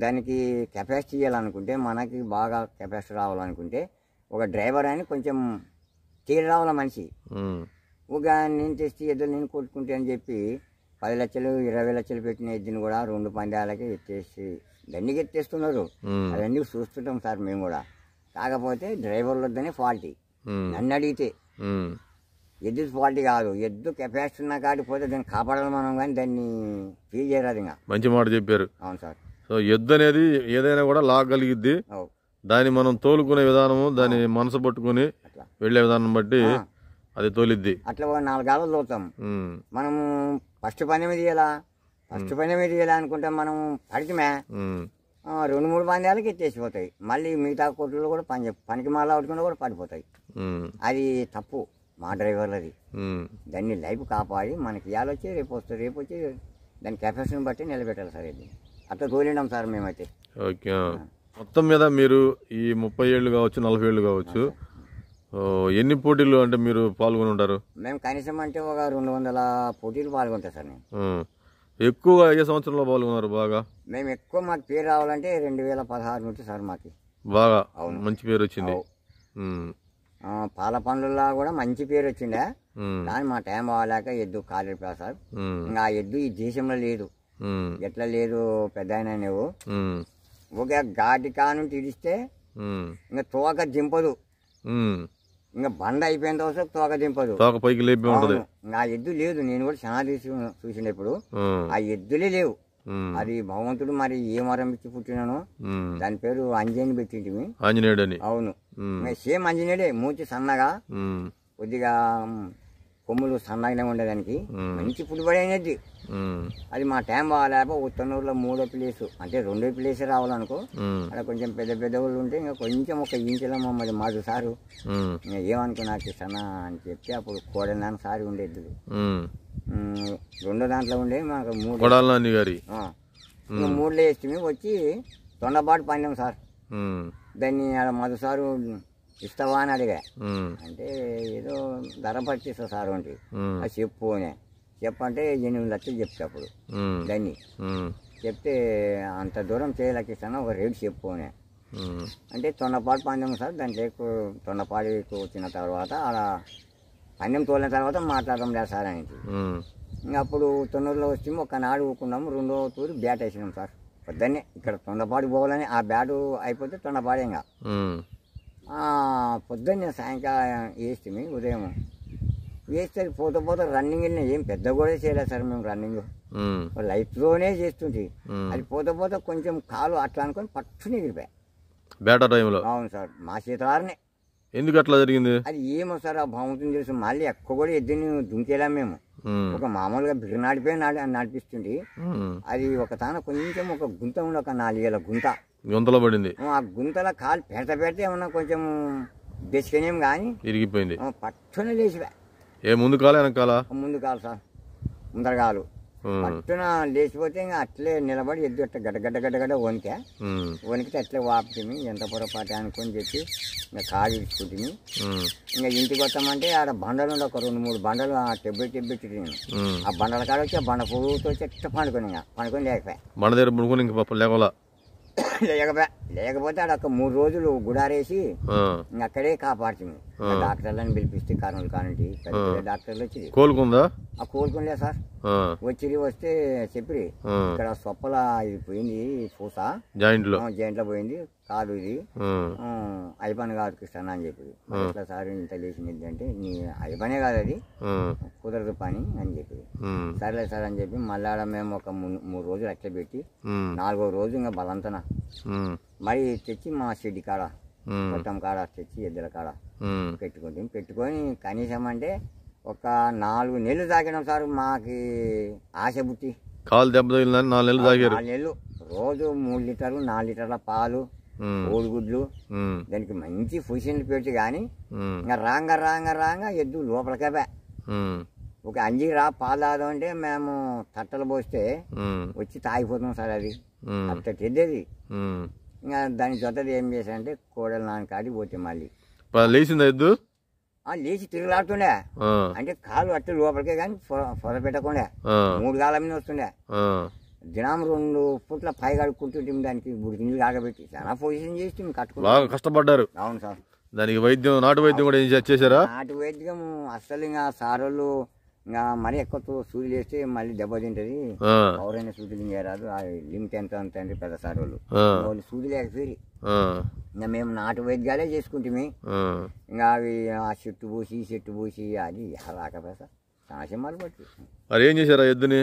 దానికి కెపాసిటీ ఇవ్వాలనుకుంటే మనకి బాగా కెపాసిటీ రావాలనుకుంటే ఒక డ్రైవర్ అని కొంచెం తీరు రావాల మనిషి ఒక నేను తెచ్చి ఇద్దరు నేను కొట్టుకుంటే అని చెప్పి పది లక్షలు ఇరవై లక్షలు పెట్టిన ఇద్దరిని కూడా రెండు పందాలకి ఎత్తేసి దండికి ఎత్తేస్తున్నారు అవన్నీ చూస్తుంటాం సార్ మేము కూడా కాకపోతే డ్రైవర్లొద్దనే ఫాల్టీ నన్ను అడిగితే ఎద్దు ఫాల్టీ కాదు ఎద్దు కెపాసిటీ ఉన్నా కాకపోతే పోతే దాన్ని కాపాడాలి మనం కానీ దాన్ని ఫీల్ చేయరాదు ఇంకా మంచి మాట చెప్పారు అవును సార్ సో ఎద్దు అనేది ఏదైనా కూడా లాగలిగిద్ది దాన్ని మనం తోలుకునే విధానము దాన్ని మనసు పట్టుకుని వెళ్లే విధానం బట్టి అది తోలిద్ది అట్లా నాలుగు గాలు తోతాం మనము ఫస్ట్ పని మీద చేయాలా ఫస్ట్ పని మీద చేయాలా అనుకుంటే మనం అడిగిమే రెండు మూడు పందాలకి ఎత్తేసిపోతాయి మళ్ళీ మిగతా కోట్లు కూడా పని పనికి మాల ఆడుకుండా కూడా పడిపోతాయి అది తప్పు మా డ్రైవర్లది దాన్ని లైఫ్ కాపాడి మనకి ఇవాళ వచ్చి రేపు వస్తుంది రేపు వచ్చి దాని కెపాసిటీని బట్టి నిలబెట్టాలి సార్ ఇది అక్కడ తోలినాం సార్ మేమైతే ఓకే మొత్తం మీద మీరు ఈ ముప్పై ఏళ్ళు కావచ్చు నలభై ఏళ్ళు కావచ్చు ఎన్ని పోటీలు అంటే మీరు పాల్గొని ఉంటారు మేము కనీసం అంటే ఒక రెండు వందల పోటీలు పాల్గొంటా సార్ నేను ఎక్కువ ఏ సంవత్సరంలో పాల్గొన్నారు బాగా మేము ఎక్కువ మాకు పేరు రావాలంటే రెండు వేల పదహారు నుంచి సార్ మాకు బాగా మంచి పేరు వచ్చింది పాల పనులలో కూడా మంచి పేరు వచ్చిండే కానీ మా టైం అవ్వలేక ఎద్దు కాలేపా సార్ ఇంకా ఎద్దు ఈ దేశంలో లేదు ఎట్లా లేదు పెద్ద ఆయన నువ్వు ఒకే ఘాటి కాను తీరిస్తే ఇంకా తోక దింపదు ఇంకా బండ అయిపోయిన తర్వాత తోక దింపదు పైకి నా ఎద్దు లేదు నేను కూడా చాలా తీసి చూసినప్పుడు ఆ ఎద్దులే లేవు అది భగవంతుడు మరి ఏ మరం ఇచ్చి పుట్టినాను దాని పేరు అంజని పెట్టింది అవును సేమ్ అంజనేయుడే మూచి సన్నగా కొద్దిగా కొమ్ములు సన్నగానే ఉండేదానికి మంచి పుట్టుబడి అయినది అది మా టైం బాగాలేక ఉత్తనూరులో మూడో ప్లేస్ అంటే రెండో ప్లేస్ రావాలనుకో అక్కడ కొంచెం పెద్ద పెద్ద వాళ్ళు ఉంటే ఇంకా కొంచెం ఒక ఇంటిలో మమ్మల్ని మాకు సారు ఏమనుకో ఏమనుకున్నా సన్న అని చెప్పి అప్పుడు కోడనాన్న సారి ఉండేది రెండో దాంట్లో ఉండే మాకు మూడు గారి మూడులో వేస్తే వచ్చి తొండపాటు పండాం సార్ దాన్ని మధు సారు ఇస్తావా అని అడిగా అంటే ఏదో ధర పట్టిస్తా సార్ ఉండి అది చెప్పు అని చెప్పంటే ఎనిమిది లక్షలు చెప్తే అప్పుడు దాన్ని చెప్తే అంత దూరం చేయలేకిస్తాను ఒక రేటు చెప్పు అని అంటే తొండపాటు పందెం సార్ దానికి ఎక్కువ తొండపాటుకు వచ్చిన తర్వాత అలా పందెం తోలిన తర్వాత మాట్లాడడం లేదు సార్ అని ఇంకా అప్పుడు తొన్నూరులో వచ్చి ఒక నాడు ఊకున్నాము రెండో తూరు బ్యాట్ వేసినాం సార్ పొద్దున్నే ఇక్కడ తొండపాటు పోవాలని ఆ బ్యాటు అయిపోతే తొండపాడు ఇంకా పొద్దున్నే సాయంకాలం వేస్తే ఉదయం వేస్తే పోతే పోతే రన్నింగ్ వెళ్ళినా ఏం పెద్ద కూడా చేయలేదు సార్ మేము రన్నింగ్ లైఫ్లోనే చేస్తుంది అది పోతే పోతే కొంచెం కాలు అట్లా అనుకొని పట్టుని ఎగిరిపోయా అవును సార్ మా చేతలారనే ఎందుకు అట్లా జరిగింది అది ఏమో సార్ ఆ బాగుంటుంది తెలుసు మళ్ళీ ఎక్కువ కూడా ఎద్దుని దుంకేలా మేము ఒక మామూలుగా బిగ నాడిపోయి నాడి నడిపిస్తుంది అది ఒక తాన కొంచెం ఒక గుంత ఉండే ఒక నాలుగేళ్ళ గుంత గుంతలో పడింది ఆ గుంతలో కాలు పెడత పెడితే ఏమన్నా కొంచెం బెసికనేం కానీ ఇరిగిపోయింది పట్టున లేచివా ఏ ముందు కాలు వెనకాల ముందు కాలు సార్ ముందర కాలు పట్టున లేచిపోతే ఇంకా అట్లే నిలబడి ఎద్దు అట్లా గడ్డ గడ్డ గడ్డ గడ్డ వణికే వణికితే అట్లే వాపుతుంది ఎంత పొరపాటు అనుకొని చెప్పి ఇంకా కాలు ఇచ్చుకుంటుంది ఇంకా ఇంటికి వస్తామంటే ఆడ బండలు ఒక రెండు మూడు బండలు ఆ టెబ్బెట్ టెబ్బెట్టి ఆ బండల కాడ వచ్చి ఆ బండ పొగుతూ వచ్చి ఎట్లా పండుకొని ఇంకా పండుకొని లేకపోయా బండ దగ్గర పండుకొని ఇంకా లేకపోలే లేకపోతే లేకపోతే అక్కడ మూడు రోజులు గుడారేసి అక్కడే కాపాడుతుంది డాక్టర్లను పిలిపిస్తే కర్నూలు కానీ డాక్టర్లు వచ్చి కోలుకుందా కోలుకుందే సార్ వచ్చి వస్తే చెప్పి ఇక్కడ సొప్పల ఇది పోయింది పూస జాయింట్ లో జాయింట్ లో పోయింది కాదు ఇది అయిపోయిన కాదు కృష్ణ అని చెప్పి సార్ ఇంత చేసింది ఏంటంటే నీ అయిపోయినే కాదు అది కుదరదు పని అని చెప్పి సరేలే సార్ అని చెప్పి మళ్ళా మేము ఒక మూడు రోజులు అట్లా పెట్టి నాలుగో రోజు ఇంకా బలంతన మరి తెచ్చి మా షెడ్డి కాడ మొత్తం కాడ తెచ్చి ఎద్దుల కాడ పెట్టుకుంటాం పెట్టుకొని కనీసం అంటే ఒక నాలుగు నెలలు తాగినాం సార్ మాకి ఆశ బుట్టి కాలు దెబ్బ తగిలిందని నాలుగు నెలలు తాగారు నాలుగు నెలలు రోజు మూడు లీటర్లు నాలుగు లీటర్ల పాలు కోడిగుడ్లు దానికి మంచి ఫుషన్లు పెట్టి కానీ ఇంకా రాంగ రాంగ రాంగ ఎద్దు లోపలికే ఒక అంజీ రా పాలు తాగడం అంటే మేము తట్టలు పోస్తే వచ్చి తాగిపోతాం సార్ అది అంత తెద్దేది ఇంకా దాని జొత్తది ఏం చేశానంటే కోడలు నాన్న కాడి పోతే మళ్ళీ లేచిందా ఎద్దు లేచి తిరుగులాడుతుండే అంటే కాలు అట్టు లోపలికే కానీ పొర పెట్టకుండా మూడు కాలం మీద వస్తుండే దినం రెండు పూట్ల పై కడుక్కుంటుంటే దానికి గుడి నీళ్ళు కాగబెట్టి చాలా పొజిషన్ చేసి కట్టుకున్నాం కష్టపడ్డారు అవును సార్ దానికి వైద్యం నాటు వైద్యం కూడా చేశారా నాటు వైద్యం అసలు ఇంకా సారోళ్ళు మరీ ఎక్కువ సూర్యులు వేస్తే మళ్ళీ దెబ్బతింటది ఎవరైనా సూర్యులింగే రాదు లిమిట్ ఎంత అంతండి పెద్ద సార్ వాళ్ళు వాళ్ళు సూర్యులేక ఇంకా మేము నాటు వైద్యాలే చేసుకుంటే ఇంకా అవి ఆ చెట్టు పోసి చెట్టు పోసి అది రాకపోతే సార్ నాశమాలు పట్టి మరి ఏం చేశారా ఎద్దుని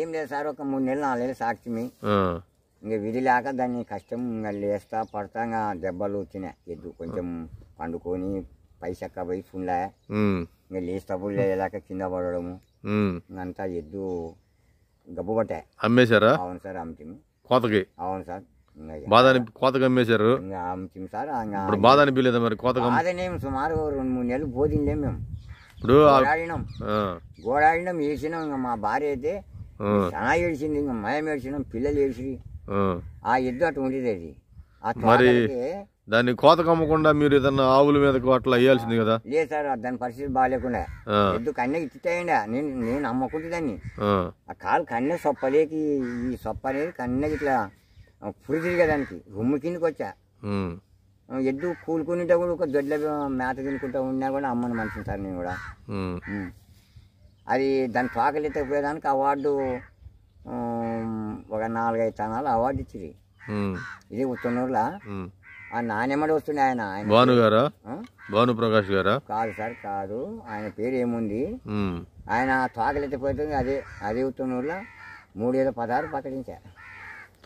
ఏం లేదు సార్ ఒక మూడు నెలలు నాలుగు నెలలు సాక్షిమి ఇంకా విధి లేక దాన్ని కష్టం ఇంకా లేస్తా పడతా ఇంకా దెబ్బలు వచ్చినాయి ఎద్దు కొంచెం పండుకొని పైసక్క పోయి ఫున్లా ఇంకా లేస్తప్పుడు లేక కింద పడడము అంతా ఎద్దు గబ్బు పట్టాయి అమ్మేశారా అవును సార్ అమ్మితిమి కోతకి అవును సార్ బాధ కోతకు అమ్మేశారు అమ్మితిమి సార్ ఇప్పుడు బాధ అనిపించలేదా మరి కోత బాధనేం సుమారు రెండు మూడు నెలలు పోతుండే మేము ఇప్పుడు గోడాడినాం గోడాడినాం ఏడ్చినాం ఇంకా మా భార్య అయితే చాలా ఏడ్చింది ఇంకా మయం ఏడ్చినాం పిల్లలు ఏడ్చి ఆ ఎద్దు అటు ఉండేది అది ఆ మరి దాన్ని కోత కమ్మకుండా మీరు ఏదన్నా ఆవుల మీద అట్లా వేయాల్సింది కదా లేదు సార్ దాని పరిస్థితి బాగాలేకుండా ఎద్దు కన్నె ఇచ్చుతాయండి నేను నేను అమ్మకుంటే దాన్ని ఆ కాలు కన్నె సొప్పలేకి ఈ సొప్ప అనేది కన్నె ఇట్లా పురి దానికి రొమ్ము కిందకి వచ్చా ఎద్దు కూలుకునేటా కూడా ఒక దొడ్ల మేత తినుకుంటా ఉన్నా కూడా అమ్మని మనిషిని సార్ నేను కూడా అది దాని తోకలు ఎత్తకపోయేదానికి అవార్డు ఒక నాలుగైదు తనాలు అవార్డు ఇచ్చింది ఇది ఉత్తనూరులో నానెమ్మడి వస్తున్నాయి ఆయన భాను గారా భాను ప్రకాష్ గారా కాదు సార్ కాదు ఆయన పేరు ఏముంది ఆయన తోకలెత్తిపోతుంది అదే అది ఉత్తూరులో మూడు వేల పదహారు పక్కడించారు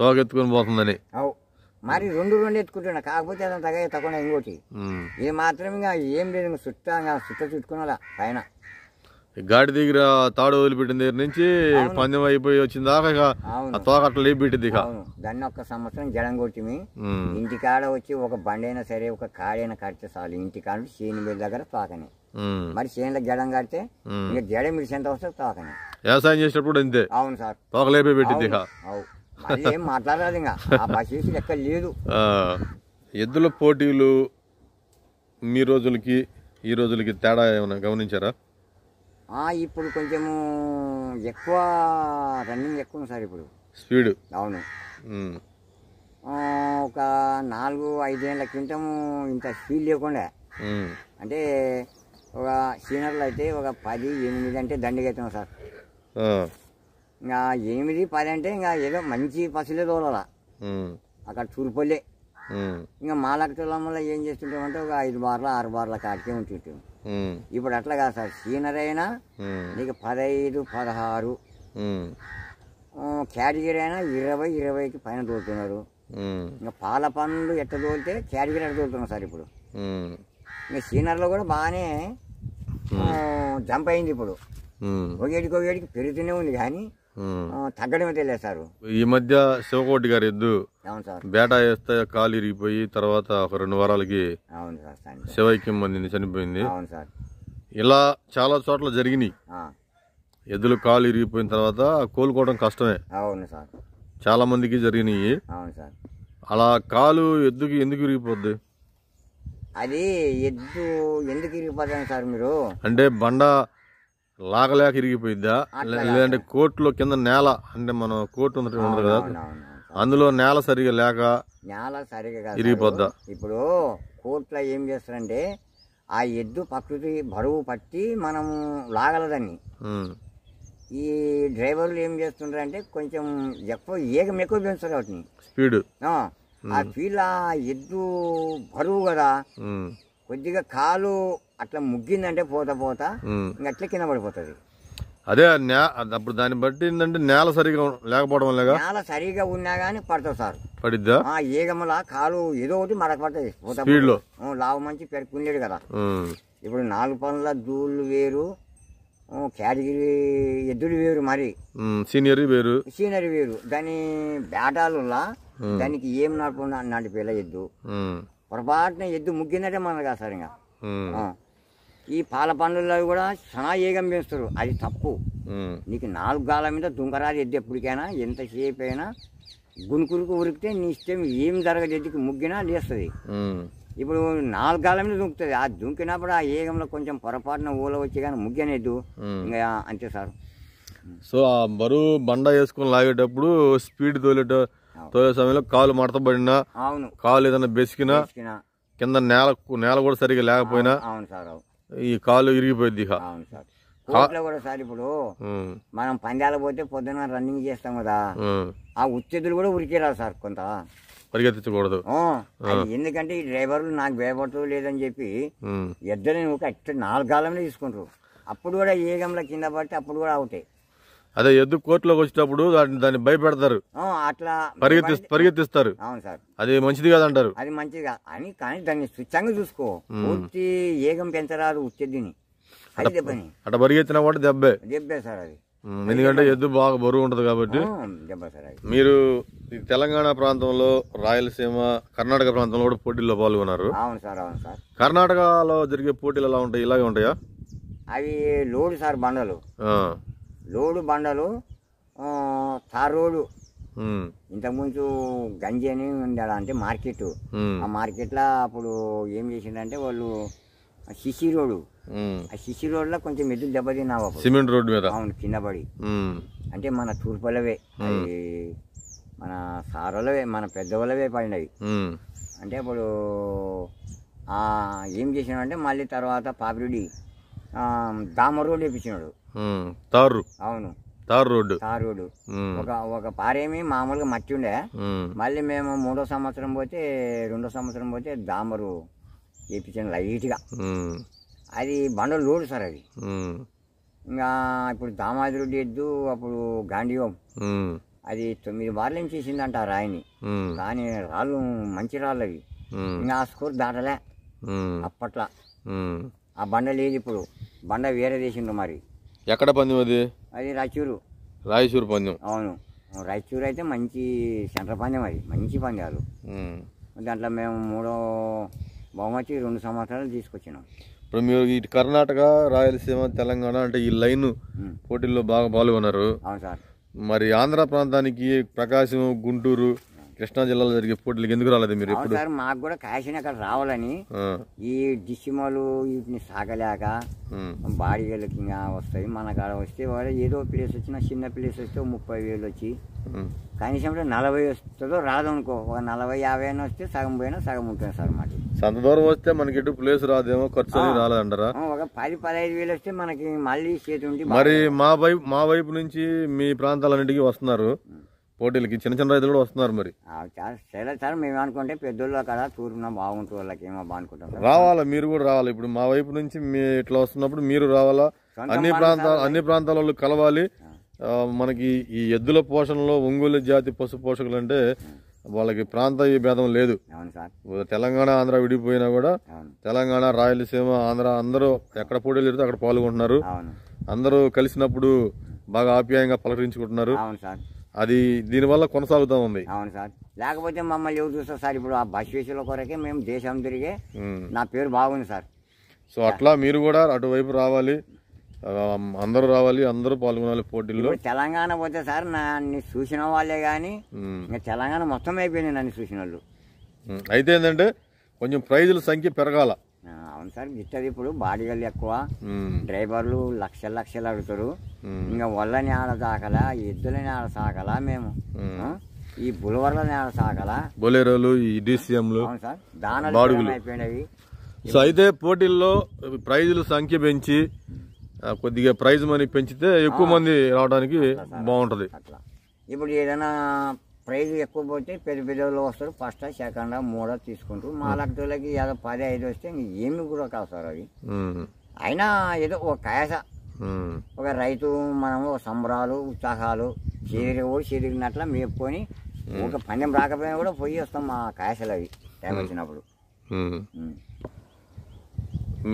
తోకెత్తుకొని పోతుందని అవు మరి రెండు రెండు ఎత్తుకుంటున్నా కాకపోతే అతను తగ్గ తక్కువ ఇంకోటి ఇది మాత్రం ఇంకా ఏం లేదు చుట్టా చుట్ట చుట్టుకున్నా పైన గాడి దగ్గర తాడు వదిలిపెట్టిన దగ్గర నుంచి పందెం అయిపోయి వచ్చిన దాకా ఇక ఆ తోక అట్లా దాన్ని ఒక్క సంవత్సరం జడం కొట్టిమి ఇంటికాడ వచ్చి ఒక బండైనా సరే ఒక కాడైనా కడితే చాలు ఇంటికాడ చేను మీద దగ్గర తోకని మరి చేనులకు జడం కడితే ఇంకా జడం ఎంత వస్తే తోకని వ్యవసాయం చేసేటప్పుడు అంతే అవును సార్ తోక లేపే పెట్టింది ఏం మాట్లాడలేదు ఇంకా ఆ బస్ ఎక్కడ లేదు ఎద్దుల పోటీలు మీ రోజులకి ఈ రోజులకి తేడా ఏమైనా గమనించారా ఇప్పుడు కొంచెము ఎక్కువ రన్నింగ్ ఎక్కువ సార్ ఇప్పుడు స్పీడ్ అవును ఒక నాలుగు ఐదేళ్ళ క్రితము ఇంత స్పీడ్ లేకుండా అంటే ఒక సీనియర్లు అయితే ఒక పది ఎనిమిది అంటే దండిగెత్తాం సార్ ఇంకా ఎనిమిది పది అంటే ఇంకా ఏదో మంచి పసులే తోలాల అక్కడ చూరుపల్లే ఇంకా మాలకటోళ్ళ వల్ల ఏం చేస్తుంటామంటే ఒక ఐదు బార్ల ఆరు బార్ల కాటికే ఉంటుంటాం ఇప్పుడు అట్లా కాదు సార్ సీనియర్ అయినా నీకు పదహైదు పదహారు కేటగిరీ అయినా ఇరవై ఇరవైకి పైన తోలుతున్నారు ఇంకా పాల పనులు ఎట్ట తోలితే కేటగిరీ ఎట్ట తోలుతున్నారు సార్ ఇప్పుడు ఇంకా సీనియర్లో కూడా బాగానే జంప్ అయింది ఇప్పుడు ఒకటికి ఒకటికి పెరుగుతూనే ఉంది కానీ తెలియదు సార్ ఈ మధ్య శివకోటి గారి ఎద్దు బేటా వేస్తే కాలు ఇరిగిపోయి తర్వాత ఒక రెండు వారాలకి శివైక్యం మంది చనిపోయింది ఇలా చాలా చోట్ల జరిగినాయి ఎద్దులు కాలు ఇరిగిపోయిన తర్వాత కోలుకోవడం కష్టమే అవును సార్ చాలా మందికి జరిగినాయి అలా కాలు ఎద్దుకి ఎందుకు ఇరిగిపోద్ది అది ఎద్దు ఎందుకు ఇరిగిపోతాను సార్ మీరు అంటే బండ లాగలేక ఇరిగిపోయిద్దా లేదంటే కోర్టులో కింద నేల అంటే మనం కోర్టు ఉన్నట్టు ఉండదు కదా అందులో నేల సరిగా లేక నేల సరిగా ఇరిగిపోద్దా ఇప్పుడు కోర్టులో ఏం చేస్తారంటే ఆ ఎద్దు పక్కకి బరువు పట్టి మనం లాగలదని ఈ డ్రైవర్లు ఏం చేస్తుండ్రు అంటే కొంచెం ఎక్కువ ఏగం ఎక్కువ పెంచుతారు వాటిని స్పీడ్ ఆ స్పీడ్ ఆ ఎద్దు బరువు కదా కొద్దిగా కాలు అట్లా ముగ్గిందంటే పోతా పోతా అట్లా కింద పడిపోతుంది అదే అప్పుడు దాన్ని బట్టి ఏంటంటే నేల సరిగా లేకపోవడం వల్ల నేల సరిగా ఉన్నా గానీ పడతావు సార్ పడిద్దా ఆ కాలు ఏదో ఒకటి మడక పడుతుంది లావ మంచి పెట్టుకునేడు కదా ఇప్పుడు నాలుగు పనుల దూళ్ళు వేరు కేటగిరీ ఎద్దుడు వేరు మరి సీనియర్ వేరు సీనియర్ వేరు దాని బేటాలులా దానికి ఏం నడుపు నాటి పిల్ల ఎద్దు పొరపాటున ఎద్దు ముగ్గిందంటే మనకు సార్ ఇంకా ఈ పాల పండ్లలో కూడా చాలా ఏగం పెంచుతారు అది తప్పు నీకు నాలుగు గాల మీద దుంగరాలు ఎద్దు ఎప్పటికైనా ఎంతసేపు అయినా గునుకులకు ఉరికితే నీ ఇష్టం ఏం జరగదు ఎద్దుకి ముగ్గినా లేస్తుంది ఇప్పుడు నాలుగు గాల మీద దుంకుతుంది ఆ దుంకినప్పుడు ఆ ఏగంలో కొంచెం పొరపాటున ఊల వచ్చి కానీ ముగ్గనేద్దు ఇంకా అంతే సార్ సో ఆ బరువు బండ వేసుకుని లాగేటప్పుడు స్పీడ్ తోలేట తోలే సమయంలో కాలు మడతబడినా అవును కాలు ఏదైనా బెసికినా కింద నేల నేల కూడా సరిగా లేకపోయినా అవును సార్ ఈ కాలు ఇరిగిపోయింది అవును సార్ కూడా సార్ ఇప్పుడు మనం పందాలు పోతే పొద్దున రన్నింగ్ చేస్తాం కదా ఆ ఉత్తేజులు కూడా ఉరికేరా సార్ కొంత పరిగెత్తకూడదు ఎందుకంటే ఈ డ్రైవర్లు నాకు భయపడటం లేదని చెప్పి ఇద్దరు ఒక నాలుగు కాలంలో తీసుకుంటారు అప్పుడు కూడా ఏ గమ్ల కింద పడితే అప్పుడు కూడా అవుతాయి అదే ఎద్దు కోర్టులోకి వచ్చేటప్పుడు దాన్ని భయపెడతారు అట్లా పరిగెత్తి పరిగెత్తిస్తారు అవును సార్ అది మంచిది కాదంటారు అది మంచిది కాదు అని కానీ దాన్ని స్వచ్ఛంగా చూసుకో పూర్తి ఏగం పెంచరాదు వచ్చేదిని పని పరిగెత్తిన కూడా దెబ్బే దెబ్బే సార్ అది ఎందుకంటే ఎద్దు బాగా బరువు ఉంటుంది కాబట్టి మీరు తెలంగాణ ప్రాంతంలో రాయలసీమ కర్ణాటక ప్రాంతంలో కూడా పోటీల్లో పాల్గొన్నారు అవును సార్ అవును సార్ కర్ణాటకలో జరిగే పోటీలు ఎలా ఉంటాయి ఇలాగే ఉంటాయా అవి లోడు సార్ బండలు లోడు బండలు తారోడు రోడ్డు ఇంతకుముందు గంజి అని ఉండాలి అంటే మార్కెట్ ఆ మార్కెట్లో అప్పుడు ఏం చేసిండంటే వాళ్ళు శిశి రోడ్డు ఆ సిసి రోడ్లో కొంచెం ఎదురు దెబ్బతిన్నావు సిమెంట్ రోడ్డు మీద అవును కింద పడి అంటే మన తూర్పులవే మన సారలవే మన పెద్దవాళ్ళవే పడినవి అంటే అప్పుడు ఏం చేసినాడు అంటే మళ్ళీ తర్వాత పాపిరెడ్డి దామ రోడ్డు వేపించినాడు అవును తార్ రోడ్డు తార్ రోడ్డు ఒక ఒక పారేమి మామూలుగా మట్టి ఉండే మళ్ళీ మేము మూడో సంవత్సరం పోతే రెండో సంవత్సరం పోతే దామరు వేయించాను లైట్గా అది బండలు రోడ్డు సార్ అది ఇంకా ఇప్పుడు దామాది రోడ్డు ఎద్దు అప్పుడు గాంధీవం అది తొమ్మిది బార్లు నుంచి చేసిందంట రాయిని కానీ రాళ్ళు మంచి రాళ్ళు అవి ఇంకా స్కూర్ స్కోర్ దాటలే అప్పట్లో ఆ బండ లేదు ఇప్పుడు బండ వేరే దేశంలో మరి ఎక్కడ పందెం అది అది రాయచూరు రాయచూరు పందెం అవును రాయచూరు అయితే మంచి సెంటర్ పందెం అది మంచి పందాలు దాంట్లో మేము మూడో బహుమతి రెండు సంవత్సరాలు తీసుకొచ్చినాం ఇప్పుడు మీరు ఇటు కర్ణాటక రాయలసీమ తెలంగాణ అంటే ఈ లైన్ పోటీల్లో బాగా పాల్గొన్నారు అవును సార్ మరి ఆంధ్ర ప్రాంతానికి ప్రకాశం గుంటూరు కృష్ణా జిల్లాలో జరిగే పోటీలకు ఎందుకు రాలేదు మీరు ఎప్పుడు సార్ మాకు కూడా కాసిన అక్కడ రావాలని ఈ డిసిమలు వీటిని సాగలేక బాడీ ఇంకా వస్తాయి మన కాడ వస్తే వాళ్ళు ఏదో ప్లేస్ వచ్చినా చిన్న ప్లేస్ వస్తే ముప్పై వేలు వచ్చి కనీసం నలభై వస్తుందో రాదు అనుకో ఒక నలభై యాభై అయినా వస్తే సగం పోయినా సగం ఉంటుంది సార్ మాకు సంత దూరం వస్తే మనకి ఎటు ప్లేస్ రాదేమో ఖర్చు రాలేదంటారా ఒక పది పదహైదు వేలు వస్తే మనకి మళ్ళీ చేతి మరి మా వైపు మా వైపు నుంచి మీ ప్రాంతాలన్నింటికి వస్తున్నారు పోటీలకి చిన్న చిన్న రైతులు కూడా వస్తున్నారు మరి సరే సార్ మేము అనుకుంటే పెద్దోళ్ళు కదా తూర్పున బాగుంటుంది వాళ్ళకి ఏమో బాగుంటుంది రావాలా మీరు కూడా రావాలి ఇప్పుడు మా వైపు నుంచి మీ ఇట్లా వస్తున్నప్పుడు మీరు రావాలా అన్ని ప్రాంతాల అన్ని ప్రాంతాల వాళ్ళు కలవాలి మనకి ఈ ఎద్దుల పోషణలో ఒంగోలు జాతి పశు పోషకులు అంటే వాళ్ళకి ఈ భేదం లేదు తెలంగాణ ఆంధ్ర విడిపోయినా కూడా తెలంగాణ రాయలసీమ ఆంధ్ర అందరూ ఎక్కడ పోటీలు జరిగితే అక్కడ పాల్గొంటున్నారు అందరూ కలిసినప్పుడు బాగా ఆప్యాయంగా పలకరించుకుంటున్నారు అది దీనివల్ల కొనసాగుతా ఉంది అవును సార్ లేకపోతే మమ్మల్ని ఎవరు చూస్తారు సార్ ఇప్పుడు ఆ బస్ విషయంలో కొరకే మేము దేశం తిరిగే నా పేరు బాగుంది సార్ సో అట్లా మీరు కూడా అటువైపు రావాలి అందరూ రావాలి అందరూ పాల్గొనాలి పోటీల్లో తెలంగాణ పోతే సార్ నన్ను చూసిన వాళ్ళే కానీ ఇంకా తెలంగాణ మొత్తం అయిపోయింది నన్ను చూసిన వాళ్ళు అయితే ఏంటంటే కొంచెం ప్రైజుల సంఖ్య పెరగాల అవును సార్ ఇట్టది ఇప్పుడు బాడీగలు ఎక్కువ డ్రైవర్లు లక్షలు లక్షలు అడుగుతారు ఇంకా వల్లని ఆడ సాకల ఎద్దులని ఆడ సాకల మేము ఈ బులవర్ల ఆడ సాకల బొలేరోలు ఈ సార్ అయిపోయినవి సో అయితే పోటీల్లో ప్రైజుల సంఖ్య పెంచి కొద్దిగా ప్రైజ్ మనీ పెంచితే ఎక్కువ మంది రావడానికి బాగుంటుంది ఇప్పుడు ఏదైనా ప్రైజ్ ఎక్కువ పోతే పెద్ద పెద్దలు వస్తారు ఫస్ట్ సెకండ్ మూడో తీసుకుంటారు మా లడ్డూలకి ఏదో పది ఐదు వస్తే ఏమి కూడా కాదు సార్ అయినా ఏదో ఒక కాయస ఒక రైతు మనము సంబరాలు ఉత్సాహాలు చీరి కూడా చీరిగినట్ల మేపుకొని ఒక పందెం రాకపోయినా కూడా పోయి వస్తాం మా కాయసలు అవి టైం వచ్చినప్పుడు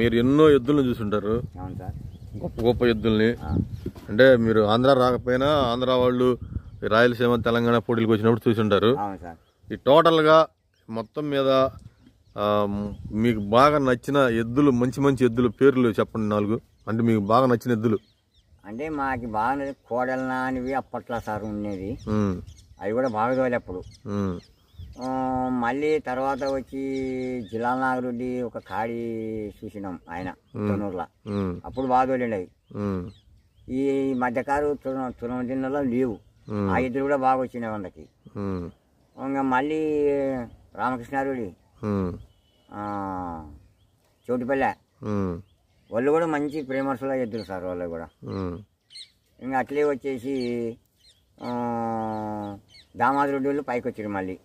మీరు ఎన్నో ఎద్దులను చూసుంటారు గొప్ప గొప్ప ఎద్దుల్ని అంటే మీరు ఆంధ్ర రాకపోయినా ఆంధ్ర వాళ్ళు రాయలసీమ తెలంగాణ పోటీలకు వచ్చినప్పుడు చూసి ఉంటారు సార్ ఈ టోటల్గా మొత్తం మీద మీకు బాగా నచ్చిన ఎద్దులు మంచి మంచి ఎద్దులు పేర్లు చెప్పండి నాలుగు అంటే మీకు బాగా నచ్చిన ఎద్దులు అంటే మాకు బాగా కోడలనా నానివి అప్పట్లో సార్ ఉండేది అవి కూడా బాగా తోలేప్పుడు మళ్ళీ తర్వాత వచ్చి జిల్లా నాగరెడ్డి ఒక కాడి చూసినాం ఆయన తొన్నూరులో అప్పుడు బాగా తోలేండి అవి ఈ మధ్యకారు తున తునం దిన్నలో లేవు ఆ ఇద్దరు కూడా బాగా వచ్చినాయి వాళ్ళకి ఇంకా మళ్ళీ రామకృష్ణారుడి చోటిపల్లె వాళ్ళు కూడా మంచి ప్రేమర్సులా ఎద్దురు సార్ వాళ్ళు కూడా ఇంకా అట్లే వచ్చేసి దామాది వాళ్ళు పైకి వచ్చారు మళ్ళీ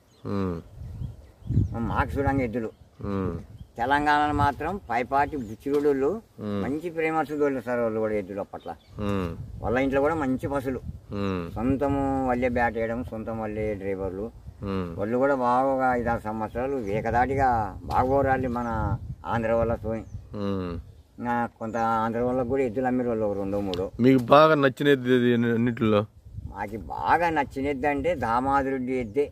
మాకు చూడంగా ఇద్దరు తెలంగాణ మాత్రం పైపాటి బుచ్చిరుడు మంచి ప్రేమర్శుడు సార్ వాళ్ళు కూడా ఎద్దుల పట్ల వాళ్ళ ఇంట్లో కూడా మంచి పసులు సొంతము వాళ్ళే బ్యాట్ వేయడం సొంతం వాళ్ళే డ్రైవర్లు వాళ్ళు కూడా బాగా ఐదారు సంవత్సరాలు వేకదాటిగా బాగోరాలి మన ఆంధ్ర వాళ్ళ కొంత ఆంధ్ర వల్ల కూడా ఎద్దులు అమ్మిరు వాళ్ళు రెండో మూడు మీకు బాగా నచ్చినది అన్నిటిలో మాకు బాగా నచ్చినది అంటే దామాదురుడ్డి ఎద్దే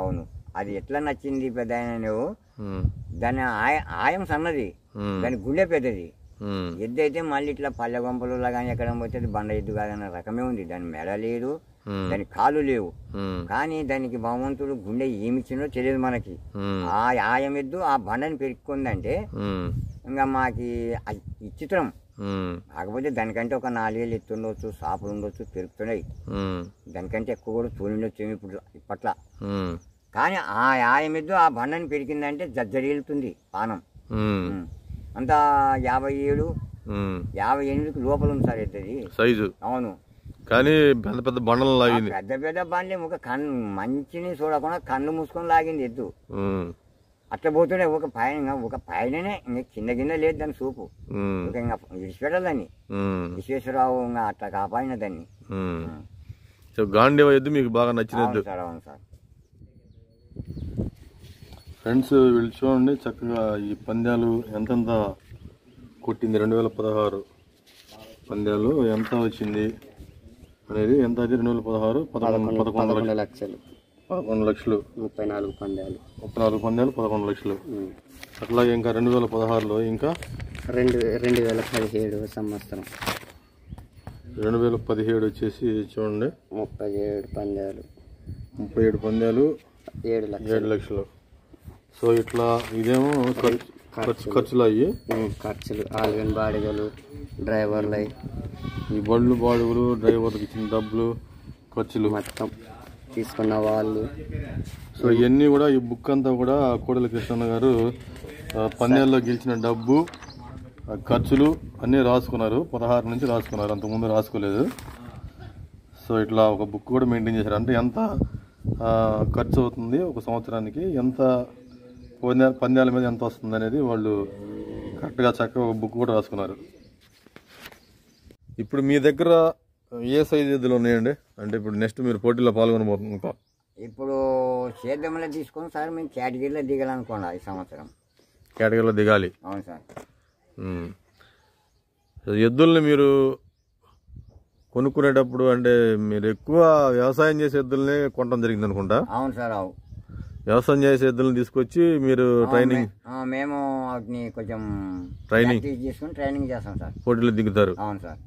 అవును అది ఎట్లా నచ్చింది పెద్ద నువ్వు దాని ఆయం సన్నది దాని గుండె పెద్దది ఎద్దు అయితే మళ్ళీ ఇట్లా పల్లె గొంపలు కానీ ఎక్కడ పోతే బండ ఎద్దు కాదన్న రకమే ఉంది దాని మెడ లేదు దాని కాలు లేవు కానీ దానికి భగవంతుడు గుండె ఏమిచ్చిందో తెలియదు మనకి ఆ ఆయం ఎద్దు ఆ బండని పెరుక్కుందంటే ఇంకా మాకి చిత్రం కాకపోతే దానికంటే ఒక నాలుగేళ్ళు ఎత్తుండొచ్చు సాపులు ఉండొచ్చు పెరుగుతున్నాయి దానికంటే ఎక్కువ కూడా తోలిండొచ్చు ఇప్పుడు ఇప్పట్లా కానీ ఆ యాయమిద్దు ఆ బండని పెరిగిందంటే జజ్జడీలుతుంది పానం అంత యాభై ఏడు యాభై ఎనిమిదికి లోపల ఉంది సార్ ఇద్దరి సైజు అవును కానీ పెద్ద పెద్ద బండలు లాగింది పెద్ద పెద్ద ఒక కన్ను మంచిని చూడకుండా కన్ను మూసుకొని లాగింది ఎద్దు అట్లా పోతుండే ఒక పైన ఒక పైననే ఇంకా కింద కింద లేదు దాని చూపు ఇంకా విడిచిపెట్టాలని విశ్వేశ్వరరావు అట్లా కాపాడిన దాన్ని గాంధీ ఎద్దు మీకు బాగా నచ్చిన సార్ అవును సార్ ఫ్రెండ్స్ వీళ్ళు చూడండి చక్కగా ఈ పంద్యాలు ఎంతెంత కొట్టింది రెండు వేల పదహారు పంద్యాలు ఎంత వచ్చింది అనేది ఎంత అది రెండు వేల పదహారు పదకొండు లక్షలు పదకొండు లక్షలు ముప్పై నాలుగు పంద్యాలు ముప్పై నాలుగు పంద్యాలు పదకొండు లక్షలు అట్లాగే ఇంకా రెండు వేల పదహారులో ఇంకా రెండు రెండు వేల పదిహేడు సంవత్సరం రెండు వేల పదిహేడు వచ్చేసి చూడండి ముప్పై ఏడు పంద్యాలు ముప్పై ఏడు పంద్యాలు ఏడు లక్షలు ఏడు లక్షలు సో ఇట్లా ఇదేమో ఖర్చు ఖర్చులు అయ్యి ఖర్చులు ఆల్గన్ బాడుగలు డ్రైవర్లు అయ్యి ఈ బళ్ళు బాడుగులు డ్రైవర్కి ఇచ్చిన డబ్బులు ఖర్చులు మొత్తం తీసుకున్న వాళ్ళు సో ఇవన్నీ కూడా ఈ బుక్ అంతా కూడా కోడల కృష్ణన్న గారు పందేల్లో గెలిచిన డబ్బు ఖర్చులు అన్నీ రాసుకున్నారు పదహారు నుంచి రాసుకున్నారు అంతకుముందు రాసుకోలేదు సో ఇట్లా ఒక బుక్ కూడా మెయింటైన్ చేశారు అంటే ఎంత ఖర్చు అవుతుంది ఒక సంవత్సరానికి ఎంత పందాల పందాల మీద ఎంత వస్తుంది అనేది వాళ్ళు కరెక్ట్గా చక్కగా ఒక బుక్ కూడా రాసుకున్నారు ఇప్పుడు మీ దగ్గర ఏ సైజ్ ఎద్దులు ఉన్నాయండి అంటే ఇప్పుడు నెక్స్ట్ మీరు పోటీలో పాల్గొనబోతుంది ఇప్పుడు సేద్యంలో తీసుకుని సార్ మేము కేటగిరీలో దిగాలనుకోండి ఈ సంవత్సరం కేటగిరీలో దిగాలి అవును సార్ ఎద్దుల్ని మీరు కొనుక్కునేటప్పుడు అంటే మీరు ఎక్కువ వ్యవసాయం చేసే ఎద్దుల్ని కొనడం జరిగింది అనుకుంటా అవును సార్ అవును వ్యవసాయం చేసే ఎద్దులను తీసుకొచ్చి మీరు ట్రైనింగ్ మేము వాటిని కొంచెం ట్రైనింగ్ తీసుకుని ట్రైనింగ్ చేస్తాం సార్ పోటీలు దిగుతారు అవును సార్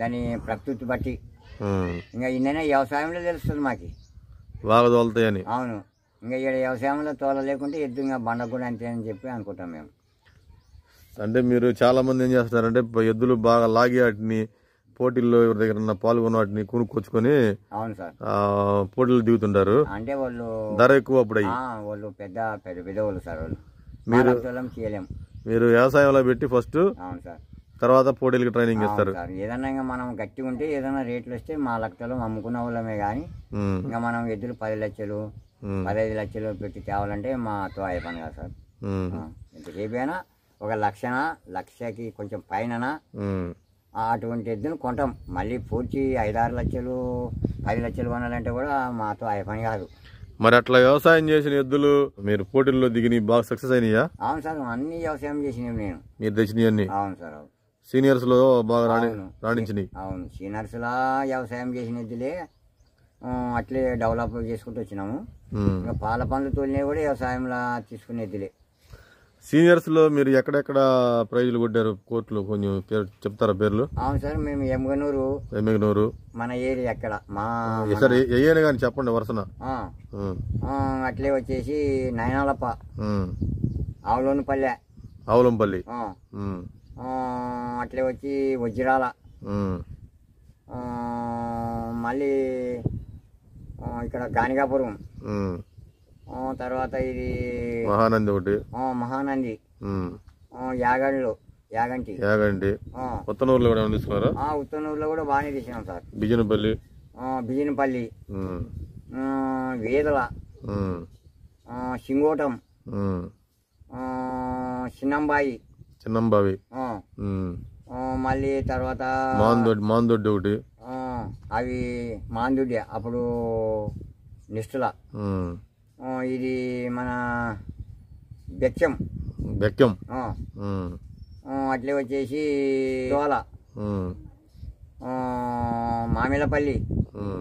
దాని ప్రకృతి బట్టి ఇంకా ఇన్నైనా వ్యవసాయంలో తెలుస్తుంది మాకు బాగా తోలుతాయని అవును ఇంకా ఇక్కడ వ్యవసాయంలో తోల లేకుంటే ఎద్దు ఇంకా బండ కూడా అంతే అని చెప్పి అనుకుంటాం మేము అంటే మీరు చాలామంది ఏం చేస్తారంటే ఎద్దులు బాగా లాగి వాటిని పోటీల్లో ఎవరి దగ్గర పాల్గొన్న వాటిని కొనుక్కొచ్చుకొని అవును సార్ పోటీలు దిగుతుంటారు అంటే వాళ్ళు ధర ఎక్కువ అప్పుడు వాళ్ళు పెద్ద పెద్ద పెద్దవాళ్ళు సార్ వాళ్ళు మీరు మీరు వ్యవసాయంలో పెట్టి ఫస్ట్ అవును సార్ తర్వాత పోటీలకు ట్రైనింగ్ ఇస్తారు ఏదన్నా ఇంకా మనం గట్టి ఉంటే ఏదైనా రేట్లు వస్తే మా లక్షలు అమ్ముకున్న వాళ్ళమే కానీ ఇంకా మనం ఎద్దులు పది లక్షలు పదహైదు లక్షలు పెట్టి తేవాలంటే మా తో పని కదా సార్ ఇంతసేపు ఒక లక్షనా లక్షకి కొంచెం పైన అటువంటి ఎద్దును కొంటాం మళ్ళీ పూర్తి ఐదారు లక్షలు పది లక్షలు కొనాలంటే కూడా మాతో ఆ పని కాదు మరి అట్లా వ్యవసాయం చేసిన ఎద్దులు మీరు పోటీల్లో దిగిన బాగా సక్సెస్ అయినాయా అవును సార్ అన్ని వ్యవసాయం చేసిన నేను మీరు తెచ్చినవి అవును సార్ అవును సీనియర్స్ లో బాగా రాణి అవును. అవును సీనియర్స్ లా వ్యవసాయం చేసిన ఎద్దులే అట్లే డెవలప్ చేసుకుంటూ వచ్చినాము పాల పండ్లు తోలినవి కూడా వ్యవసాయంలో తీసుకునే ఎద్దులే సీనియర్స్లో మీరు ఎక్కడెక్కడ ప్రైజులు కొట్టారు కోర్టులో కొంచెం పేరు చెప్తారా పేర్లు అవును సార్ మేము ఎమ్గనూరు ఎమ్గనూరు మన ఏరియా ఎక్కడ మా సరే ఏయని కానీ చెప్పండి వరుస అట్లే వచ్చేసి నయనాలప్ప ఆవులోనిపల్లె ఆవులంపల్లి అట్లే వచ్చి వజ్రాల మళ్ళీ ఇక్కడ గానిగాపురం తర్వాత ఇది మహానంది ఒకటి మహానంది యాగండ్లు యాగంటి యాగంటి ఉత్తనూరులో కూడా తీసుకున్నారా ఉత్తనూరులో కూడా బాగానే తీసినాం సార్ బిజినపల్లి బిజినపల్లి వేదల సింగోటం చిన్నంబాయి చిన్నంబావి మళ్ళీ తర్వాత మాందొడ్డి మాందొడ్డి ఒకటి అవి మాందొడ్డి అప్పుడు నిష్ఠుల ఇది మన బెక్యం బెక్యం అట్లే వచ్చేసి దోల మామిలపల్లి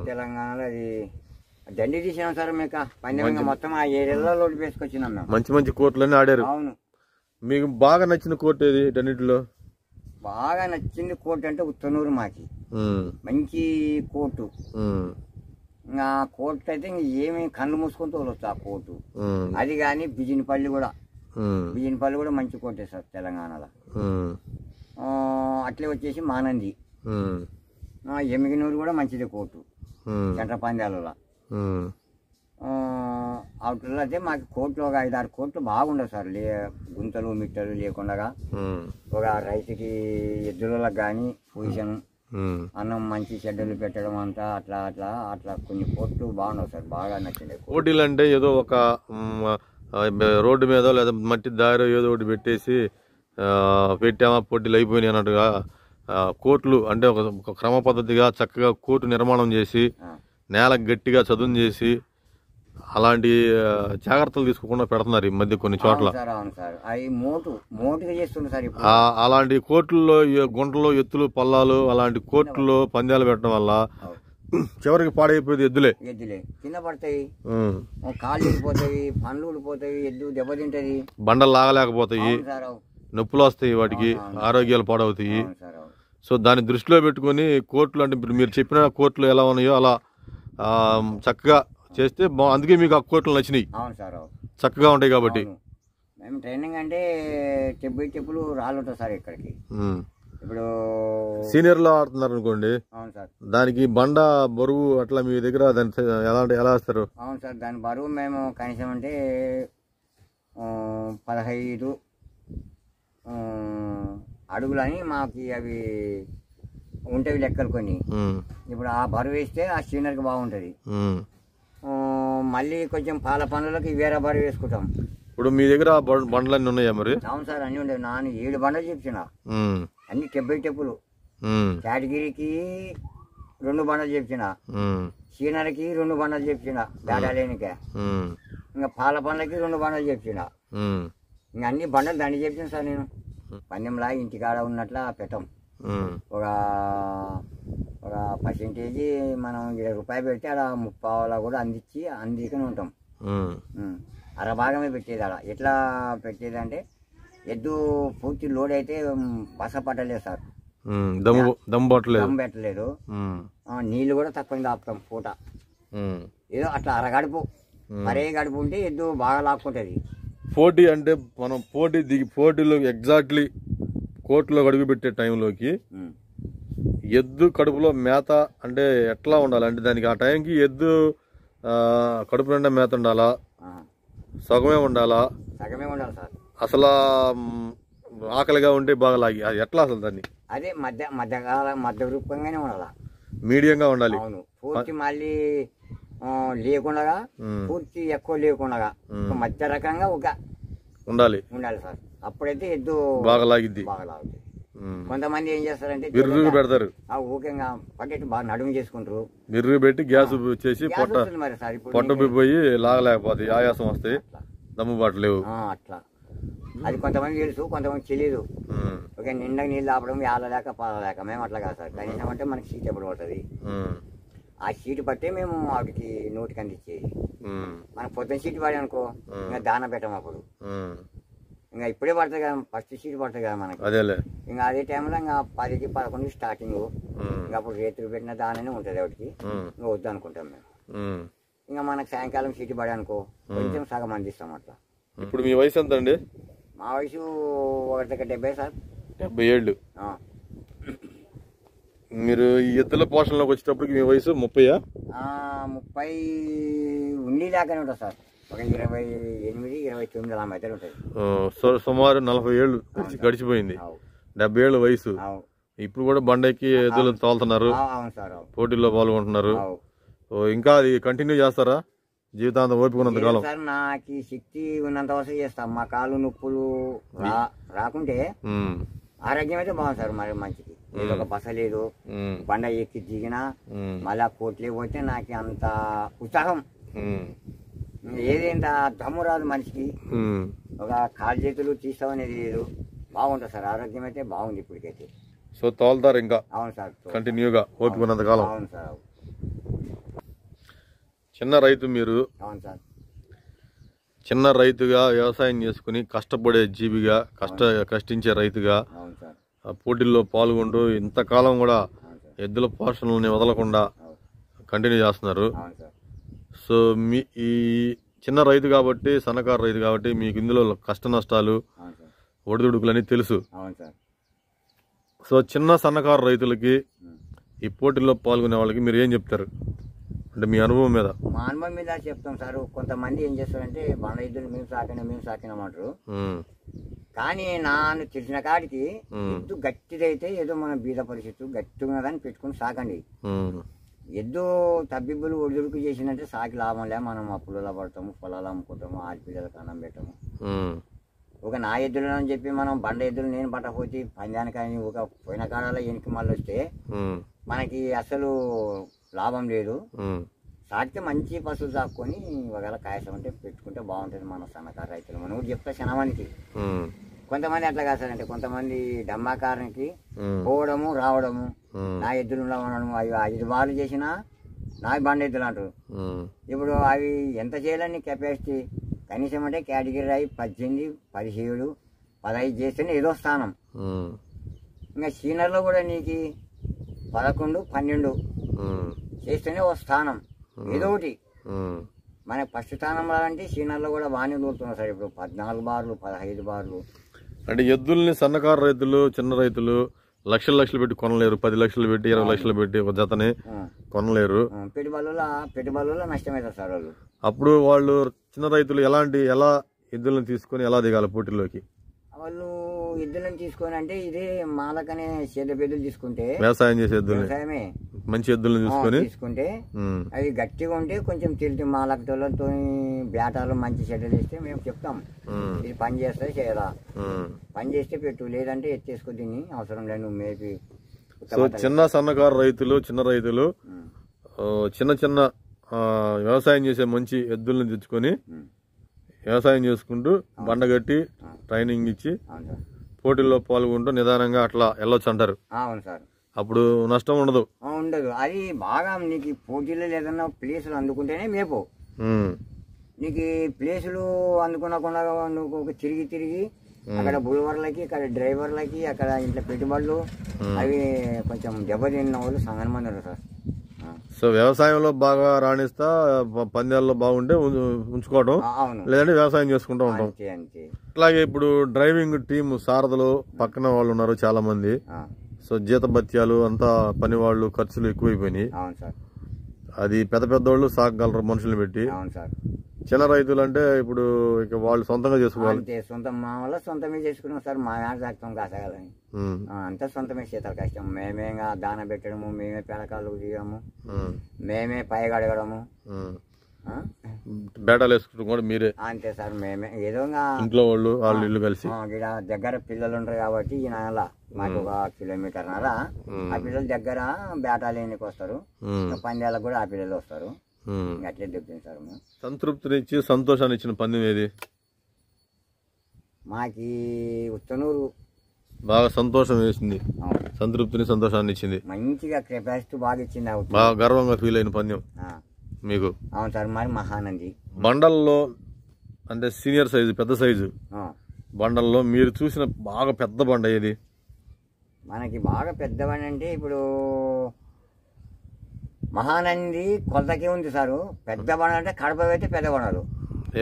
తెలంగాణలో అది దండి తీసినాం సార్ మీకు పందెంగా మొత్తం ఆ ఏరియాలో లోటు వేసుకొచ్చినాం మేము మంచి మంచి కోర్టులన్నీ ఆడారు అవును మీకు బాగా నచ్చిన కోర్టు ఏది దండిలో బాగా నచ్చింది కోర్టు అంటే ఉత్తనూరు మాకి మంచి కోర్టు ఇంకా కోర్టు అయితే ఇంక ఏమి కళ్ళు మూసుకొని తోలొచ్చు ఆ కోర్టు అది కానీ బిజినపల్లి కూడా బిజినపల్లి కూడా మంచి కోర్టే సార్ తెలంగాణలో అట్లే వచ్చేసి మానంది ఎమిగినూరు కూడా మంచిది కోర్టు చెంట పందాలలో అవుట్లో అయితే మాకు కోర్టులో ఒక ఐదారు కోర్టు బాగుండవు సార్ లే గుంతలు మిట్టలు లేకుండా ఒక రైతుకి ఎద్దులకు కానీ పొజిషన్ అన్నం మంచి చెడ్డలు పెట్టడం అంతా అట్లా అట్లా అట్లా కొన్ని పోట్లు బాగున్నాయి సార్ బాగా నచ్చింది పోటీలు అంటే ఏదో ఒక రోడ్డు మీద లేదా మట్టి దారి ఏదో ఒకటి పెట్టేసి పెట్టామా పోటీలు అయిపోయినాయి అన్నట్టుగా కోట్లు అంటే ఒక క్రమ పద్ధతిగా చక్కగా కోర్టు నిర్మాణం చేసి నేల గట్టిగా చదును చేసి అలాంటి జాగ్రత్తలు తీసుకోకుండా పెడుతున్నారు ఈ మధ్య కొన్ని చోట్ల అలాంటి కోర్టుల్లో గుంటలు ఎత్తులు పల్లాలు అలాంటి కోర్టుల్లో పందాలు పెట్టడం వల్ల చివరికి పాడైపోయేది ఎద్దులే ఎద్దులే కింద పడతాయి కాళ్ళు పోతాయి పండ్లు పోతాయి ఎద్దులు దెబ్బతింటది బండలు లాగలేకపోతాయి నొప్పులు వస్తాయి వాటికి ఆరోగ్యాలు పాడవుతాయి సో దాన్ని దృష్టిలో పెట్టుకుని కోర్టులు అంటే మీరు చెప్పిన కోర్టులు ఎలా ఉన్నాయో అలా చక్కగా చేస్తే అందుకే మీకు ఆ కోట్లు నచ్చినాయి అవును సార్ చక్కగా ఉంటాయి కాబట్టి మేము ట్రైనింగ్ అంటే స్టెప్ చెప్పులు స్టెప్పులు రాలుంటాం సార్ ఇక్కడికి ఇప్పుడు సీనియర్లో ఆడుతున్నారు అనుకోండి అవును సార్ దానికి బండ బరువు అట్లా మీ దగ్గర దాని ఎలా ఎలా వేస్తారు అవును సార్ దాని బరువు మేము కనీసం అంటే పదహైదు అడుగులని మాకు అవి ఉంటాయి లెక్కలు కొన్ని ఇప్పుడు ఆ బరువు వేస్తే ఆ సీనియర్కి బాగుంటుంది మళ్ళీ కొంచెం పాల పనులకి వేరే బరి వేసుకుంటాం ఇప్పుడు మీ దగ్గర అన్ని ఉన్నాయా మరి అవును సార్ అన్ని ఉండేవి నాన్న ఏడు బండలు చెప్పిన అన్ని టెబ్బై టెప్పులు చాటగిరికి రెండు బండలు చెప్పిన సీనరికి రెండు బండలు చెప్పిన దాడాలేనికే ఇంకా పాల పనులకి రెండు బండలు చెప్పిన ఇంకా అన్ని బండలు దాన్ని చెప్పిన సార్ నేను పన్నెంలా ఇంటికాడ ఉన్నట్లా పెట్టాం ఒక ఒక పర్సెంటేజీ మనం ఇరవై రూపాయలు పెడితే అలా ముప్పై కూడా అందించి అందించుకుని ఉంటాం అర భాగమే పెట్టేది అలా ఎట్లా పెట్టేది అంటే ఎద్దు పూర్తి లోడ్ అయితే బస పట్టలేదు సార్ దమ్ము దమ్ పట్టలేదు దమ్ పెట్టలేదు నీళ్ళు కూడా తక్కువ ఆపుతాం పూట ఏదో అట్లా అరగడుపు మరే గడుపు ఉంటే ఎద్దు బాగా లాక్కుంటుంది పోటీ అంటే మనం పోటీ దిగి పోటీలో ఎగ్జాక్ట్లీ కోర్టులో పెట్టే టైంలోకి ఎద్దు కడుపులో మేత అంటే ఎట్లా ఉండాలి అంటే దానికి ఆ టైంకి ఎద్దు కడుపు నిండా మేత ఉండాలా సగమే ఉండాలా సగమే ఉండాలి సార్ అసలు ఆకలిగా ఉంటే బాగా లాగి అది ఎట్లా అసలు దాన్ని అదే మధ్య మధ్యకాల మధ్య రూపంగానే ఉండాలి మీడియంగా ఉండాలి అవును పూర్తి మళ్ళీ లేకుండా పూర్తి ఎక్కువ లేకుండా మధ్య రకంగా ఒక ఉండాలి ఉండాలి సార్ అప్పుడైతే ఎద్దు బాగా లాగిద్ది బాగా కొంతమంది ఏం చేస్తారంటే విర్రుగా పెడతారు ఆ పకెట్ బాగా నడుము చేసుకుంటారు విర్రుగా పెట్టి గ్యాస్ చేసి పొట్ట పొట్ట పోయి లాగలేకపోతే ఆయాసం వస్తాయి దమ్ము బాటలేవు అట్లా అది కొంతమంది తెలుసు కొంతమంది తెలియదు ఓకే నిండా నీళ్ళు ఆపడం ఆలలేక పాలలేక మేము అట్లా కాదు సార్ కనీసం అంటే మనకి సీట్ ఎప్పుడు పడుతుంది ఆ సీటు పట్టే మేము వాటికి నోటికి అందించేది మనం పొద్దున సీటు పడే అనుకో దాన పెట్టాం అప్పుడు ఇంకా ఇప్పుడే పడుతుంది కదా ఫస్ట్ సీట్ పడుతుంది కదా మనకి ఇంకా అదే టైంలో ఇంకా పదికి పదకొండు స్టార్టింగ్ ఇంకా అప్పుడు రేతులు పెట్టిన దానినే ఉంటుంది ఒకటికి ఇంకా వద్దు అనుకుంటాం మేము ఇంకా మనకు సాయంకాలం సీట్ అనుకో కొంచెం సగం అందిస్తాం అట్లా ఇప్పుడు మీ వయసు ఎంత అండి మా వయసు ఒకటి దగ్గర డెబ్బై సార్ డెబ్బై ఏళ్ళు మీరు ఎత్తుల పోషణలోకి వచ్చేటప్పటికి మీ వయసు ముప్పై ముప్పై ఉండి దాకానే ఉంటుంది సార్ ఒక ఇరవై ఎనిమిది ఇరవై తొమ్మిది సుమారు నలభై ఏళ్ళు గడిచిపోయింది డెబ్బై ఏళ్ళు వయసు ఇప్పుడు కూడా బండెక్కి ఎదురు తోలుతున్నారు పోటీల్లో పాల్గొంటున్నారు ఇంకా అది కంటిన్యూ చేస్తారా జీవితాంతం ఓపికన్నంత కాలం సార్ నాకు శక్తి ఉన్నంత వరకు చేస్తాం మా కాలు నొప్పులు రాకుంటే ఆరోగ్యం అయితే బాగుంది సార్ మరి మంచిది ఒక బస లేదు బండ ఎక్కి దిగినా మళ్ళా కోట్లే పోతే నాకు అంత ఉత్సాహం ఏదేంత దమ్ము రాదు మనిషికి ఒక కాలు చేతులు తీస్తామనేది లేదు బాగుంటుంది సార్ ఆరోగ్యం అయితే బాగుంది ఇప్పటికైతే సో తోలుతారు ఇంకా అవును సార్ కంటిన్యూగా ఓపికన్నంత కాలం అవును సార్ చిన్న రైతు మీరు అవును సార్ చిన్న రైతుగా వ్యవసాయం చేసుకుని కష్టపడే జీవిగా కష్ట కష్టించే రైతుగా పోటీల్లో పాల్గొంటూ ఇంతకాలం కూడా ఎద్దుల పోషణల్ని వదలకుండా కంటిన్యూ చేస్తున్నారు సో మీ ఈ చిన్న రైతు కాబట్టి సన్నకారు రైతు కాబట్టి మీకు ఇందులో కష్ట నష్టాలు ఒడిదుడుకులు అనేది తెలుసు సో చిన్న సన్నకారు రైతులకి ఈ పోటీల్లో పాల్గొనే వాళ్ళకి మీరు ఏం చెప్తారు అంటే మీ అనుభవం మీద మా అనుభవం మీద చెప్తాం సార్ కొంతమంది ఏం చేస్తారంటే మన ఇద్దరు మేము సాకినా మేము సాకినామంటారు కానీ నాన్ను తెలిసిన కాడికి గట్టిదైతే ఏదో మన బీద పరిస్థితి గట్టిగా ఉన్నదని పెట్టుకుని సాకండి ఎద్దో తబ్బిబ్బులు ఒడిదుడుకు చేసినట్టే సాకి లాభం లే మనం అప్పులలో పడతాము పొలాలు అమ్ముకుంటాము ఆడపిల్లలకు అన్నం పెట్టము ఒక నా ఎద్దులు అని చెప్పి మనం బండ ఎద్దులు నేను పట్టకపోతే పందానికని ఒక పోయిన కాలంలో వెనక్కి మళ్ళీ వస్తే మనకి అసలు లాభం లేదు సాకితే మంచి పశువులు తాక్కొని ఒకవేళ కాయసం ఉంటే పెట్టుకుంటే బాగుంటుంది మన సన్నకారు రైతులు మనం కూడా చెప్తా శనవానికి కొంతమంది అట్లా కాస్తారంటే కొంతమంది డమ్మాకారానికి పోవడము రావడము నా ఎద్దులు ఉండడము అవి ఐదు బార్లు చేసినా నా బండి ఎద్దులు అంటారు ఇప్పుడు అవి ఎంత చేయాలని కెపాసిటీ కనీసం అంటే కేటగిరీ అయి పద్దెనిమిది పదిహేడు పదహైదు చేస్తేనే ఏదో స్థానం ఇంకా సీనియర్లో కూడా నీకు పదకొండు పన్నెండు చేస్తేనే ఒక స్థానం ఏదో ఒకటి మనకి ఫస్ట్ స్థానం రావాలంటే సీనియర్లో కూడా బాగానే దూరుతున్నారు సార్ ఇప్పుడు పద్నాలుగు బార్లు పదహైదు బార్లు అంటే ఎద్దుల్ని సన్నకారు రైతులు చిన్న రైతులు లక్షలు లక్షలు పెట్టి కొనలేరు పది లక్షలు పెట్టి ఇరవై లక్షలు పెట్టి ఒక జతని కొనలేరు అప్పుడు వాళ్ళు చిన్న రైతులు ఎలాంటి ఎలా ఎద్దులను తీసుకొని ఎలా దిగాలి పోటీలోకి వాళ్ళు ఎద్దులను తీసుకొని అంటే ఇది మాలకనే చెడ్డ పెద్దలు తీసుకుంటే వ్యవసాయం చేసే ఎద్దులు వ్యవసాయమే మంచి ఎద్దులను తీసుకొని తీసుకుంటే అవి గట్టిగా ఉంటే కొంచెం తిరిగి మాలకతో బేటాలు మంచి చెడ్డలు ఇస్తే మేము చెప్తాం ఇది పని చేస్తే చేయరా పని చేస్తే పెట్టు లేదంటే ఎత్తేసుకో దీన్ని అవసరం లేదు నువ్వు మేపి సో చిన్న సన్నకారు రైతులు చిన్న రైతులు చిన్న చిన్న వ్యవసాయం చేసే మంచి ఎద్దులను తెచ్చుకొని వ్యవసాయం చేసుకుంటూ బండగట్టి ట్రైనింగ్ ఇచ్చి పోటీల్లో పాల్గొంటూ నిదానంగా అట్లా వెళ్ళొచ్చు అంటారు అవును సార్ అప్పుడు నష్టం ఉండదు ఉండదు అది బాగా నీకు పోటీలో ఏదన్నా ప్లేసులు అందుకుంటేనే మేపు నీకు ప్లేసులు అందుకున్నకుండా నువ్వు తిరిగి తిరిగి అక్కడ బుల్వర్లకి ఇక్కడ డ్రైవర్లకి అక్కడ ఇంట్లో పెట్టుబడులు అవి కొంచెం దెబ్బతిన్న వాళ్ళు సంగనమంది సార్ సో వ్యవసాయంలో బాగా రాణిస్తా పందాల్లో బాగుంటే ఉంచుకోవడం లేదంటే వ్యవసాయం చేసుకుంటూ ఉంటాం అట్లాగే ఇప్పుడు డ్రైవింగ్ టీమ్ సారథులు పక్కన వాళ్ళు ఉన్నారు చాలా మంది సో జీతభత్యాలు అంతా పని వాళ్ళు ఖర్చులు ఎక్కువైపోయినాయి అది పెద్ద పెద్దోళ్ళు సాగలరు మనుషులు పెట్టి అవును సార్ చిన్న రైతులు అంటే ఇప్పుడు ఇక వాళ్ళు సొంతంగా చేసుకోవాలి సొంతం మా వల్ల సొంతమే చేసుకున్నాం సార్ మా నాన్న సాగుతాం కాసాగాలని అంతా సొంతమే చేస్తారు కష్టం మేమే దాన పెట్టడము మేమే పిలకాలు తీయము మేమే పైగడగడము ఉమ్. బేటాలు వేసుకుంటాం కూడా మీరే అంతే సార్ మేమే ఏదో ఇంట్లో వాళ్ళు వాళ్ళు ఇల్లు కలిసి దగ్గర పిల్లలు ఉంటారు కాబట్టి ఈ నెల మాకు ఒక కిలోమీటర్ నరా ఆ పిల్లల దగ్గర బేటాలు ఎన్నికి వస్తారు పందేళ్ళకు కూడా ఆ పిల్లలు వస్తారు అట్లే దొరికింది సార్ సంతృప్తినిచ్చి సంతోషాన్ని ఇచ్చిన పందెం ఏది మాకి ఉత్తనూరు బాగా సంతోషం వేసింది సంతృప్తిని సంతోషాన్ని ఇచ్చింది మంచిగా కెపాసిటీ బాగా ఇచ్చింది బాగా గర్వంగా ఫీల్ అయిన పందెం మీకు అవును సార్ మరి మహానంది బండల్లో అంటే సీనియర్ సైజు పెద్ద సైజు బండల్లో మీరు చూసిన బాగా పెద్ద బండ ఏది మనకి బాగా పెద్ద బండి అంటే ఇప్పుడు మహానంది కొలతకే ఉంది సారు పెద్ద బండ అంటే కడప అయితే పెద్ద బండలు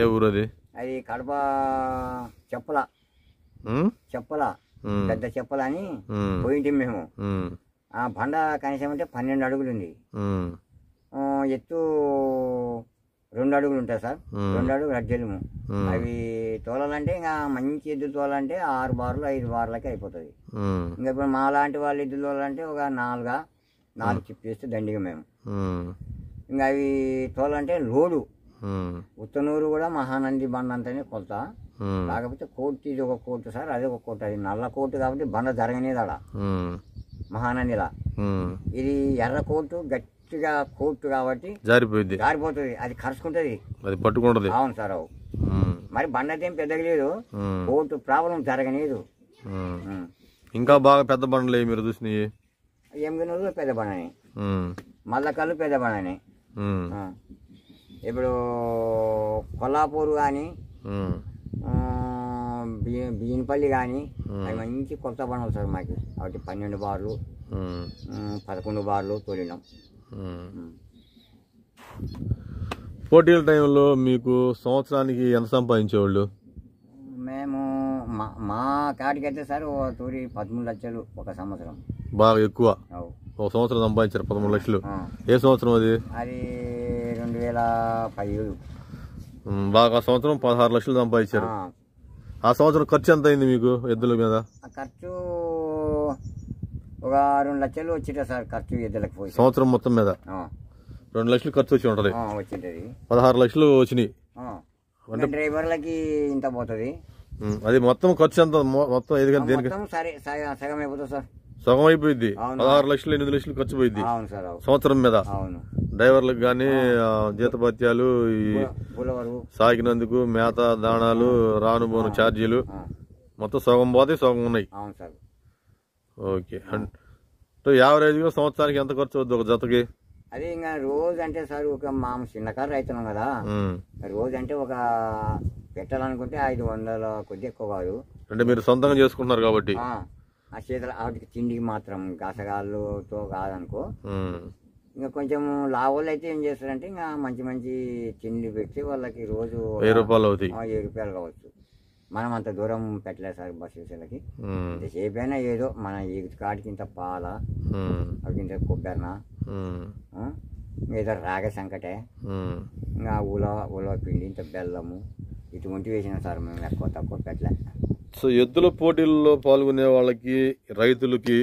ఏ ఊరు అది అది కడప చెప్పల చెప్పల పెద్ద చెప్పల అని పోయింటి మేము ఆ బండ కనీసం అంటే పన్నెండు అడుగులు ఉంది ఎత్తు రెండు అడుగులు ఉంటాయి సార్ రెండు అడుగులు అడ్జలుము అవి తోలాలంటే ఇంకా మంచి ఎద్దు తోలాలంటే ఆరు బార్లు ఐదు బార్లకి అయిపోతుంది ఇంకా ఇప్పుడు మా లాంటి వాళ్ళు ఎద్దు తోలాలంటే ఒక నాలుగు నాలుగు చిప్పేస్తే దండిగా మేము ఇంకా అవి తోలంటే లోడు ఉత్తనూరు కూడా మహానంది బండ అంటేనే కొలత కాకపోతే కోర్టు ఇది ఒక కోర్టు సార్ అదే ఒక కోర్టు అది నల్ల కోర్టు కాబట్టి బండ జరగనేది అక్కడ మహానందిలా ఇది ఎర్ర కోర్టు గట్టి గట్టిగా కోర్టు కాబట్టి జారిపోయింది జారిపోతుంది అది కరుచుకుంటది అది పట్టుకుంటది అవును సార్ అవు మరి బండది ఏం పెద్దగా లేదు కోర్టు ప్రాబ్లం జరగలేదు ఇంకా బాగా పెద్ద బండలే మీరు చూసినాయి ఎనిమిది పెద్ద బండని మల్లకల్లు పెద్ద బండని ఇప్పుడు కొల్లాపూర్ కానీ బియ్యనపల్లి కానీ అవి మంచి కొత్త బండలు సార్ మాకు కాబట్టి పన్నెండు బార్లు పదకొండు బార్లు తొలినాం పోటీల టైంలో మీకు సంవత్సరానికి ఎంత సంపాదించేవాళ్ళు మేము మా మా కాడికి అయితే సార్ ఓ తూరి పదమూడు లక్షలు ఒక సంవత్సరం బాగా ఎక్కువ ఒక సంవత్సరం సంపాదించారు పదమూడు లక్షలు ఏ సంవత్సరం అది అది రెండు వేల పదిహేడు బాగా సంవత్సరం పదహారు లక్షలు సంపాదించారు ఆ సంవత్సరం ఖర్చు ఎంత అయింది మీకు ఎద్దుల మీద ఖర్చు ఒక రెండు లక్షలు వచ్చిట సార్ ఖర్చు ఎద్దులకు పోయి సంవత్సరం మొత్తం మీద రెండు లక్షలు ఖర్చు వచ్చి ఉంటుంది వచ్చింటది పదహారు లక్షలు వచ్చినాయి అంటే డ్రైవర్లకి ఇంత పోతుంది అది మొత్తం ఖర్చు ఎంత మొత్తం ఐదు కానీ దేనికి సగం అయిపోతుంది సార్ సగం అయిపోయింది పదహారు లక్షలు ఎనిమిది లక్షలు ఖర్చు పోయింది సంవత్సరం మీద డ్రైవర్లకు కానీ జీతభత్యాలు సాగినందుకు మేత దాణాలు రానుబోను ఛార్జీలు మొత్తం సగం పోతే సగం ఉన్నాయి ఓకే అంటే గా సంవత్సరానికి ఎంత ఖర్చు అవుతుంది ఒక జతకి అదే ఇంకా రోజు అంటే సార్ ఒక మా కారు రైతున్నాం కదా రోజు అంటే ఒక పెట్టాలనుకుంటే ఐదు వందల కొద్ది ఎక్కువ కాదు అంటే మీరు సొంతంగా చేసుకుంటున్నారు కాబట్టి ఆ శీతల వాటికి తిండికి మాత్రం గసగాళ్ళుతో కాదనుకో ఇంకా కొంచెం లాభాలు అయితే ఏం చేస్తారంటే ఇంకా మంచి మంచి తిండి పెట్టి వాళ్ళకి రోజు వెయ్యి రూపాయలు అవుతాయి వెయ్యి రూపాయలు కావచ్చు మనం అంత దూరం పెట్టలేదు సార్ బస్సు వీసాలకి ఎంతసేపైనా ఏదో మన ఈ కాటికి ఇంత పాల ఇంత కొబ్బరిన ఏదో రాగ సంకటే ఇంకా ఉలో ఊలో పిండి ఇంత బెల్లము ఇటువంటి వేసిన సార్ మేము ఎక్కువ తక్కువ పెట్టలే సో ఎద్దుల పోటీల్లో పాల్గొనే వాళ్ళకి రైతులకి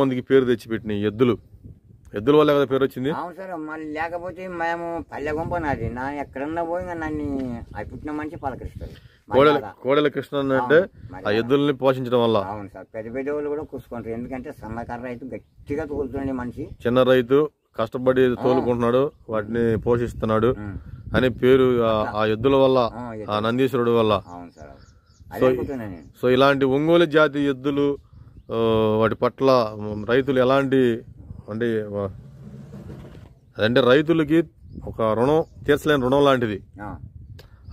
మందికి పేరు తెచ్చిపెట్టినాయి ఎద్దులు ఎద్దుల వల్ల కదా పేరు వచ్చింది అవును సార్ మళ్ళీ లేకపోతే మేము పల్లె గుంప నాది నా ఎక్కడన్నా పోయి నన్ను అవి పుట్టిన మనిషి పలకరిస్తారు కోడలి కోడలి కృష్ణ అంటే ఆ ఎద్దుల్ని పోషించడం వల్ల అవును సార్ పెద్ద పెద్ద వాళ్ళు కూడా కూసుకుంటారు ఎందుకంటే సన్నకారు రైతు గట్టిగా తోలుతున్నాడు మనిషి చిన్న రైతు కష్టపడి తోలుకుంటున్నాడు వాటిని పోషిస్తున్నాడు అనే పేరు ఆ ఎద్దుల వల్ల ఆ నందీశ్వరుడు వల్ల సో సో ఇలాంటి ఒంగోలు జాతి ఎద్దులు వాటి పట్ల రైతులు ఎలాంటి అంటే అదంటే రైతులకి ఒక రుణం తీర్చలేని రుణం లాంటిది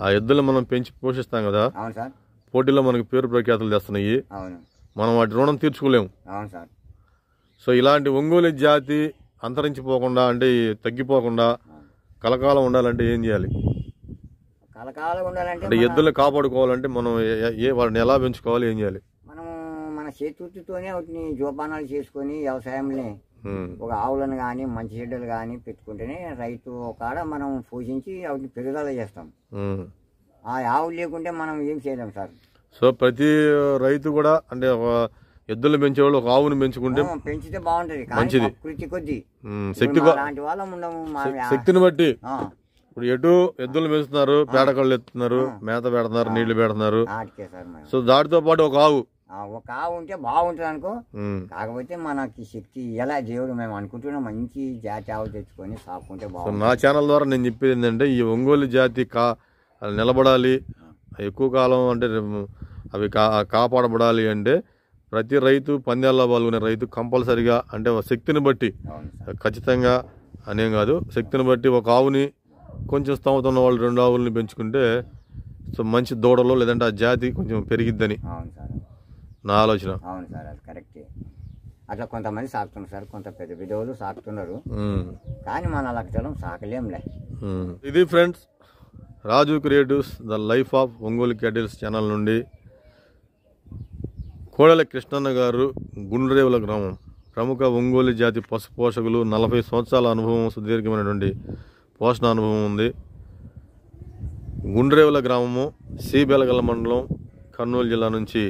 ఆ ఎద్దులు మనం పెంచి పోషిస్తాం కదా పోటీలో మనకి పేరు ప్రఖ్యాతులు తెస్తున్నాయి మనం వాటి రుణం తీర్చుకోలేము సో ఇలాంటి ఒంగోలు జాతి అంతరించిపోకుండా అంటే తగ్గిపోకుండా కలకాలం ఉండాలంటే ఏం చేయాలి కలకాలం అంటే ఎద్దులు కాపాడుకోవాలంటే మనం ఏ- ఏ వాటిని ఎలా పెంచుకోవాలి ఏం చేయాలి మనం మన చేతులతోనే వాటిని జోపానాలు చేసుకొని వ్యవసాయంని ఒక ఆవులను కానీ మంచి చెడ్డలు కానీ పెట్టుకుంటేనే రైతు కాడ మనం పోషించి వాటిని పెరుగుదల చేస్తాం ఆ ఆవులు లేకుంటే మనం ఏం చేయలేం సార్ సో ప్రతి రైతు కూడా అంటే ఒక ఎద్దులు పెంచేవాళ్ళు ఒక ఆవును పెంచుకుంటే పెంచితే బాగుంటది మంచిది కృతి కొద్ది శక్తి అలాంటి వాళ్ళం ఉండము శక్తిని బట్టి ఇప్పుడు ఎటు ఎద్దులు పెంచుతున్నారు పేడకళ్ళు ఎత్తున్నారు మేత పెడతారు నీళ్లు పెడుతున్నారు సో దాటితో పాటు ఒక ఆవు ఒక ఆవు ఉంటే బాగుంటుంది అనుకో కాకపోతే మనకి శక్తి ఎలా దేవుడు మేము అనుకుంటున్నాం మంచి జాతి ఆవు తెచ్చుకొని సాకుంటే బాగుంటుంది నా ఛానల్ ద్వారా నేను చెప్పేది ఏంటంటే ఈ ఒంగోలు జాతి కా నిలబడాలి ఎక్కువ కాలం అంటే అవి కా కాపాడబడాలి అంటే ప్రతి రైతు పందేల్లో పాల్గొనే రైతు కంపల్సరిగా అంటే శక్తిని బట్టి ఖచ్చితంగా అనేం కాదు శక్తిని బట్టి ఒక ఆవుని కొంచెం స్తంభతున్న వాళ్ళు రెండు ఆవులని పెంచుకుంటే సో మంచి దూడలో లేదంటే ఆ జాతి కొంచెం పెరిగిద్దని నా ఆలోచన అవును సార్ అది కరెక్ట్ అట్లా కొంతమంది సాకుతున్నారు సార్ కొంత పెద్ద పెద్దవాళ్ళు సాకుతున్నారు కానీ మన లక్షణం సాకలేంలే ఇది friends Raju creatives the life of Ongole cattles channel నుండి కోడల కృష్ణన్న గారు గుండ్రేవుల గ్రామం ప్రముఖ ఒంగోలు జాతి పశు పోషకులు నలభై సంవత్సరాల అనుభవం సుదీర్ఘమైనటువంటి పోషణ అనుభవం ఉంది గుండ్రేవుల గ్రామము సి మండలం కర్నూలు జిల్లా నుంచి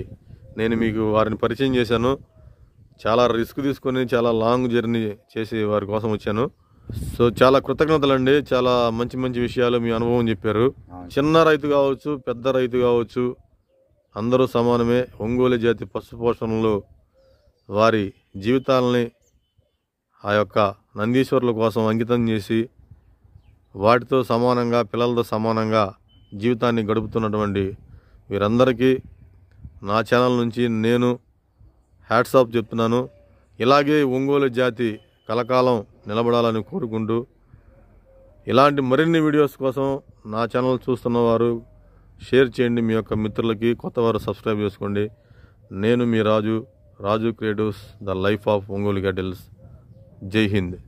నేను మీకు వారిని పరిచయం చేశాను చాలా రిస్క్ తీసుకొని చాలా లాంగ్ జర్నీ చేసి వారి కోసం వచ్చాను సో చాలా కృతజ్ఞతలు అండి చాలా మంచి మంచి విషయాలు మీ అనుభవం చెప్పారు చిన్న రైతు కావచ్చు పెద్ద రైతు కావచ్చు అందరూ సమానమే ఒంగోలు జాతి పశు పోషణలో వారి జీవితాలని ఆ యొక్క నందీశ్వరుల కోసం అంకితం చేసి వాటితో సమానంగా పిల్లలతో సమానంగా జీవితాన్ని గడుపుతున్నటువంటి వీరందరికీ నా ఛానల్ నుంచి నేను హ్యాట్స్ చెప్తున్నాను ఇలాగే ఒంగోలు జాతి కలకాలం నిలబడాలని కోరుకుంటూ ఇలాంటి మరిన్ని వీడియోస్ కోసం నా ఛానల్ చూస్తున్నవారు షేర్ చేయండి మీ యొక్క మిత్రులకి కొత్త వారు సబ్స్క్రైబ్ చేసుకోండి నేను మీ Raju Raju creatives the life of Ongole cattles Jai Hind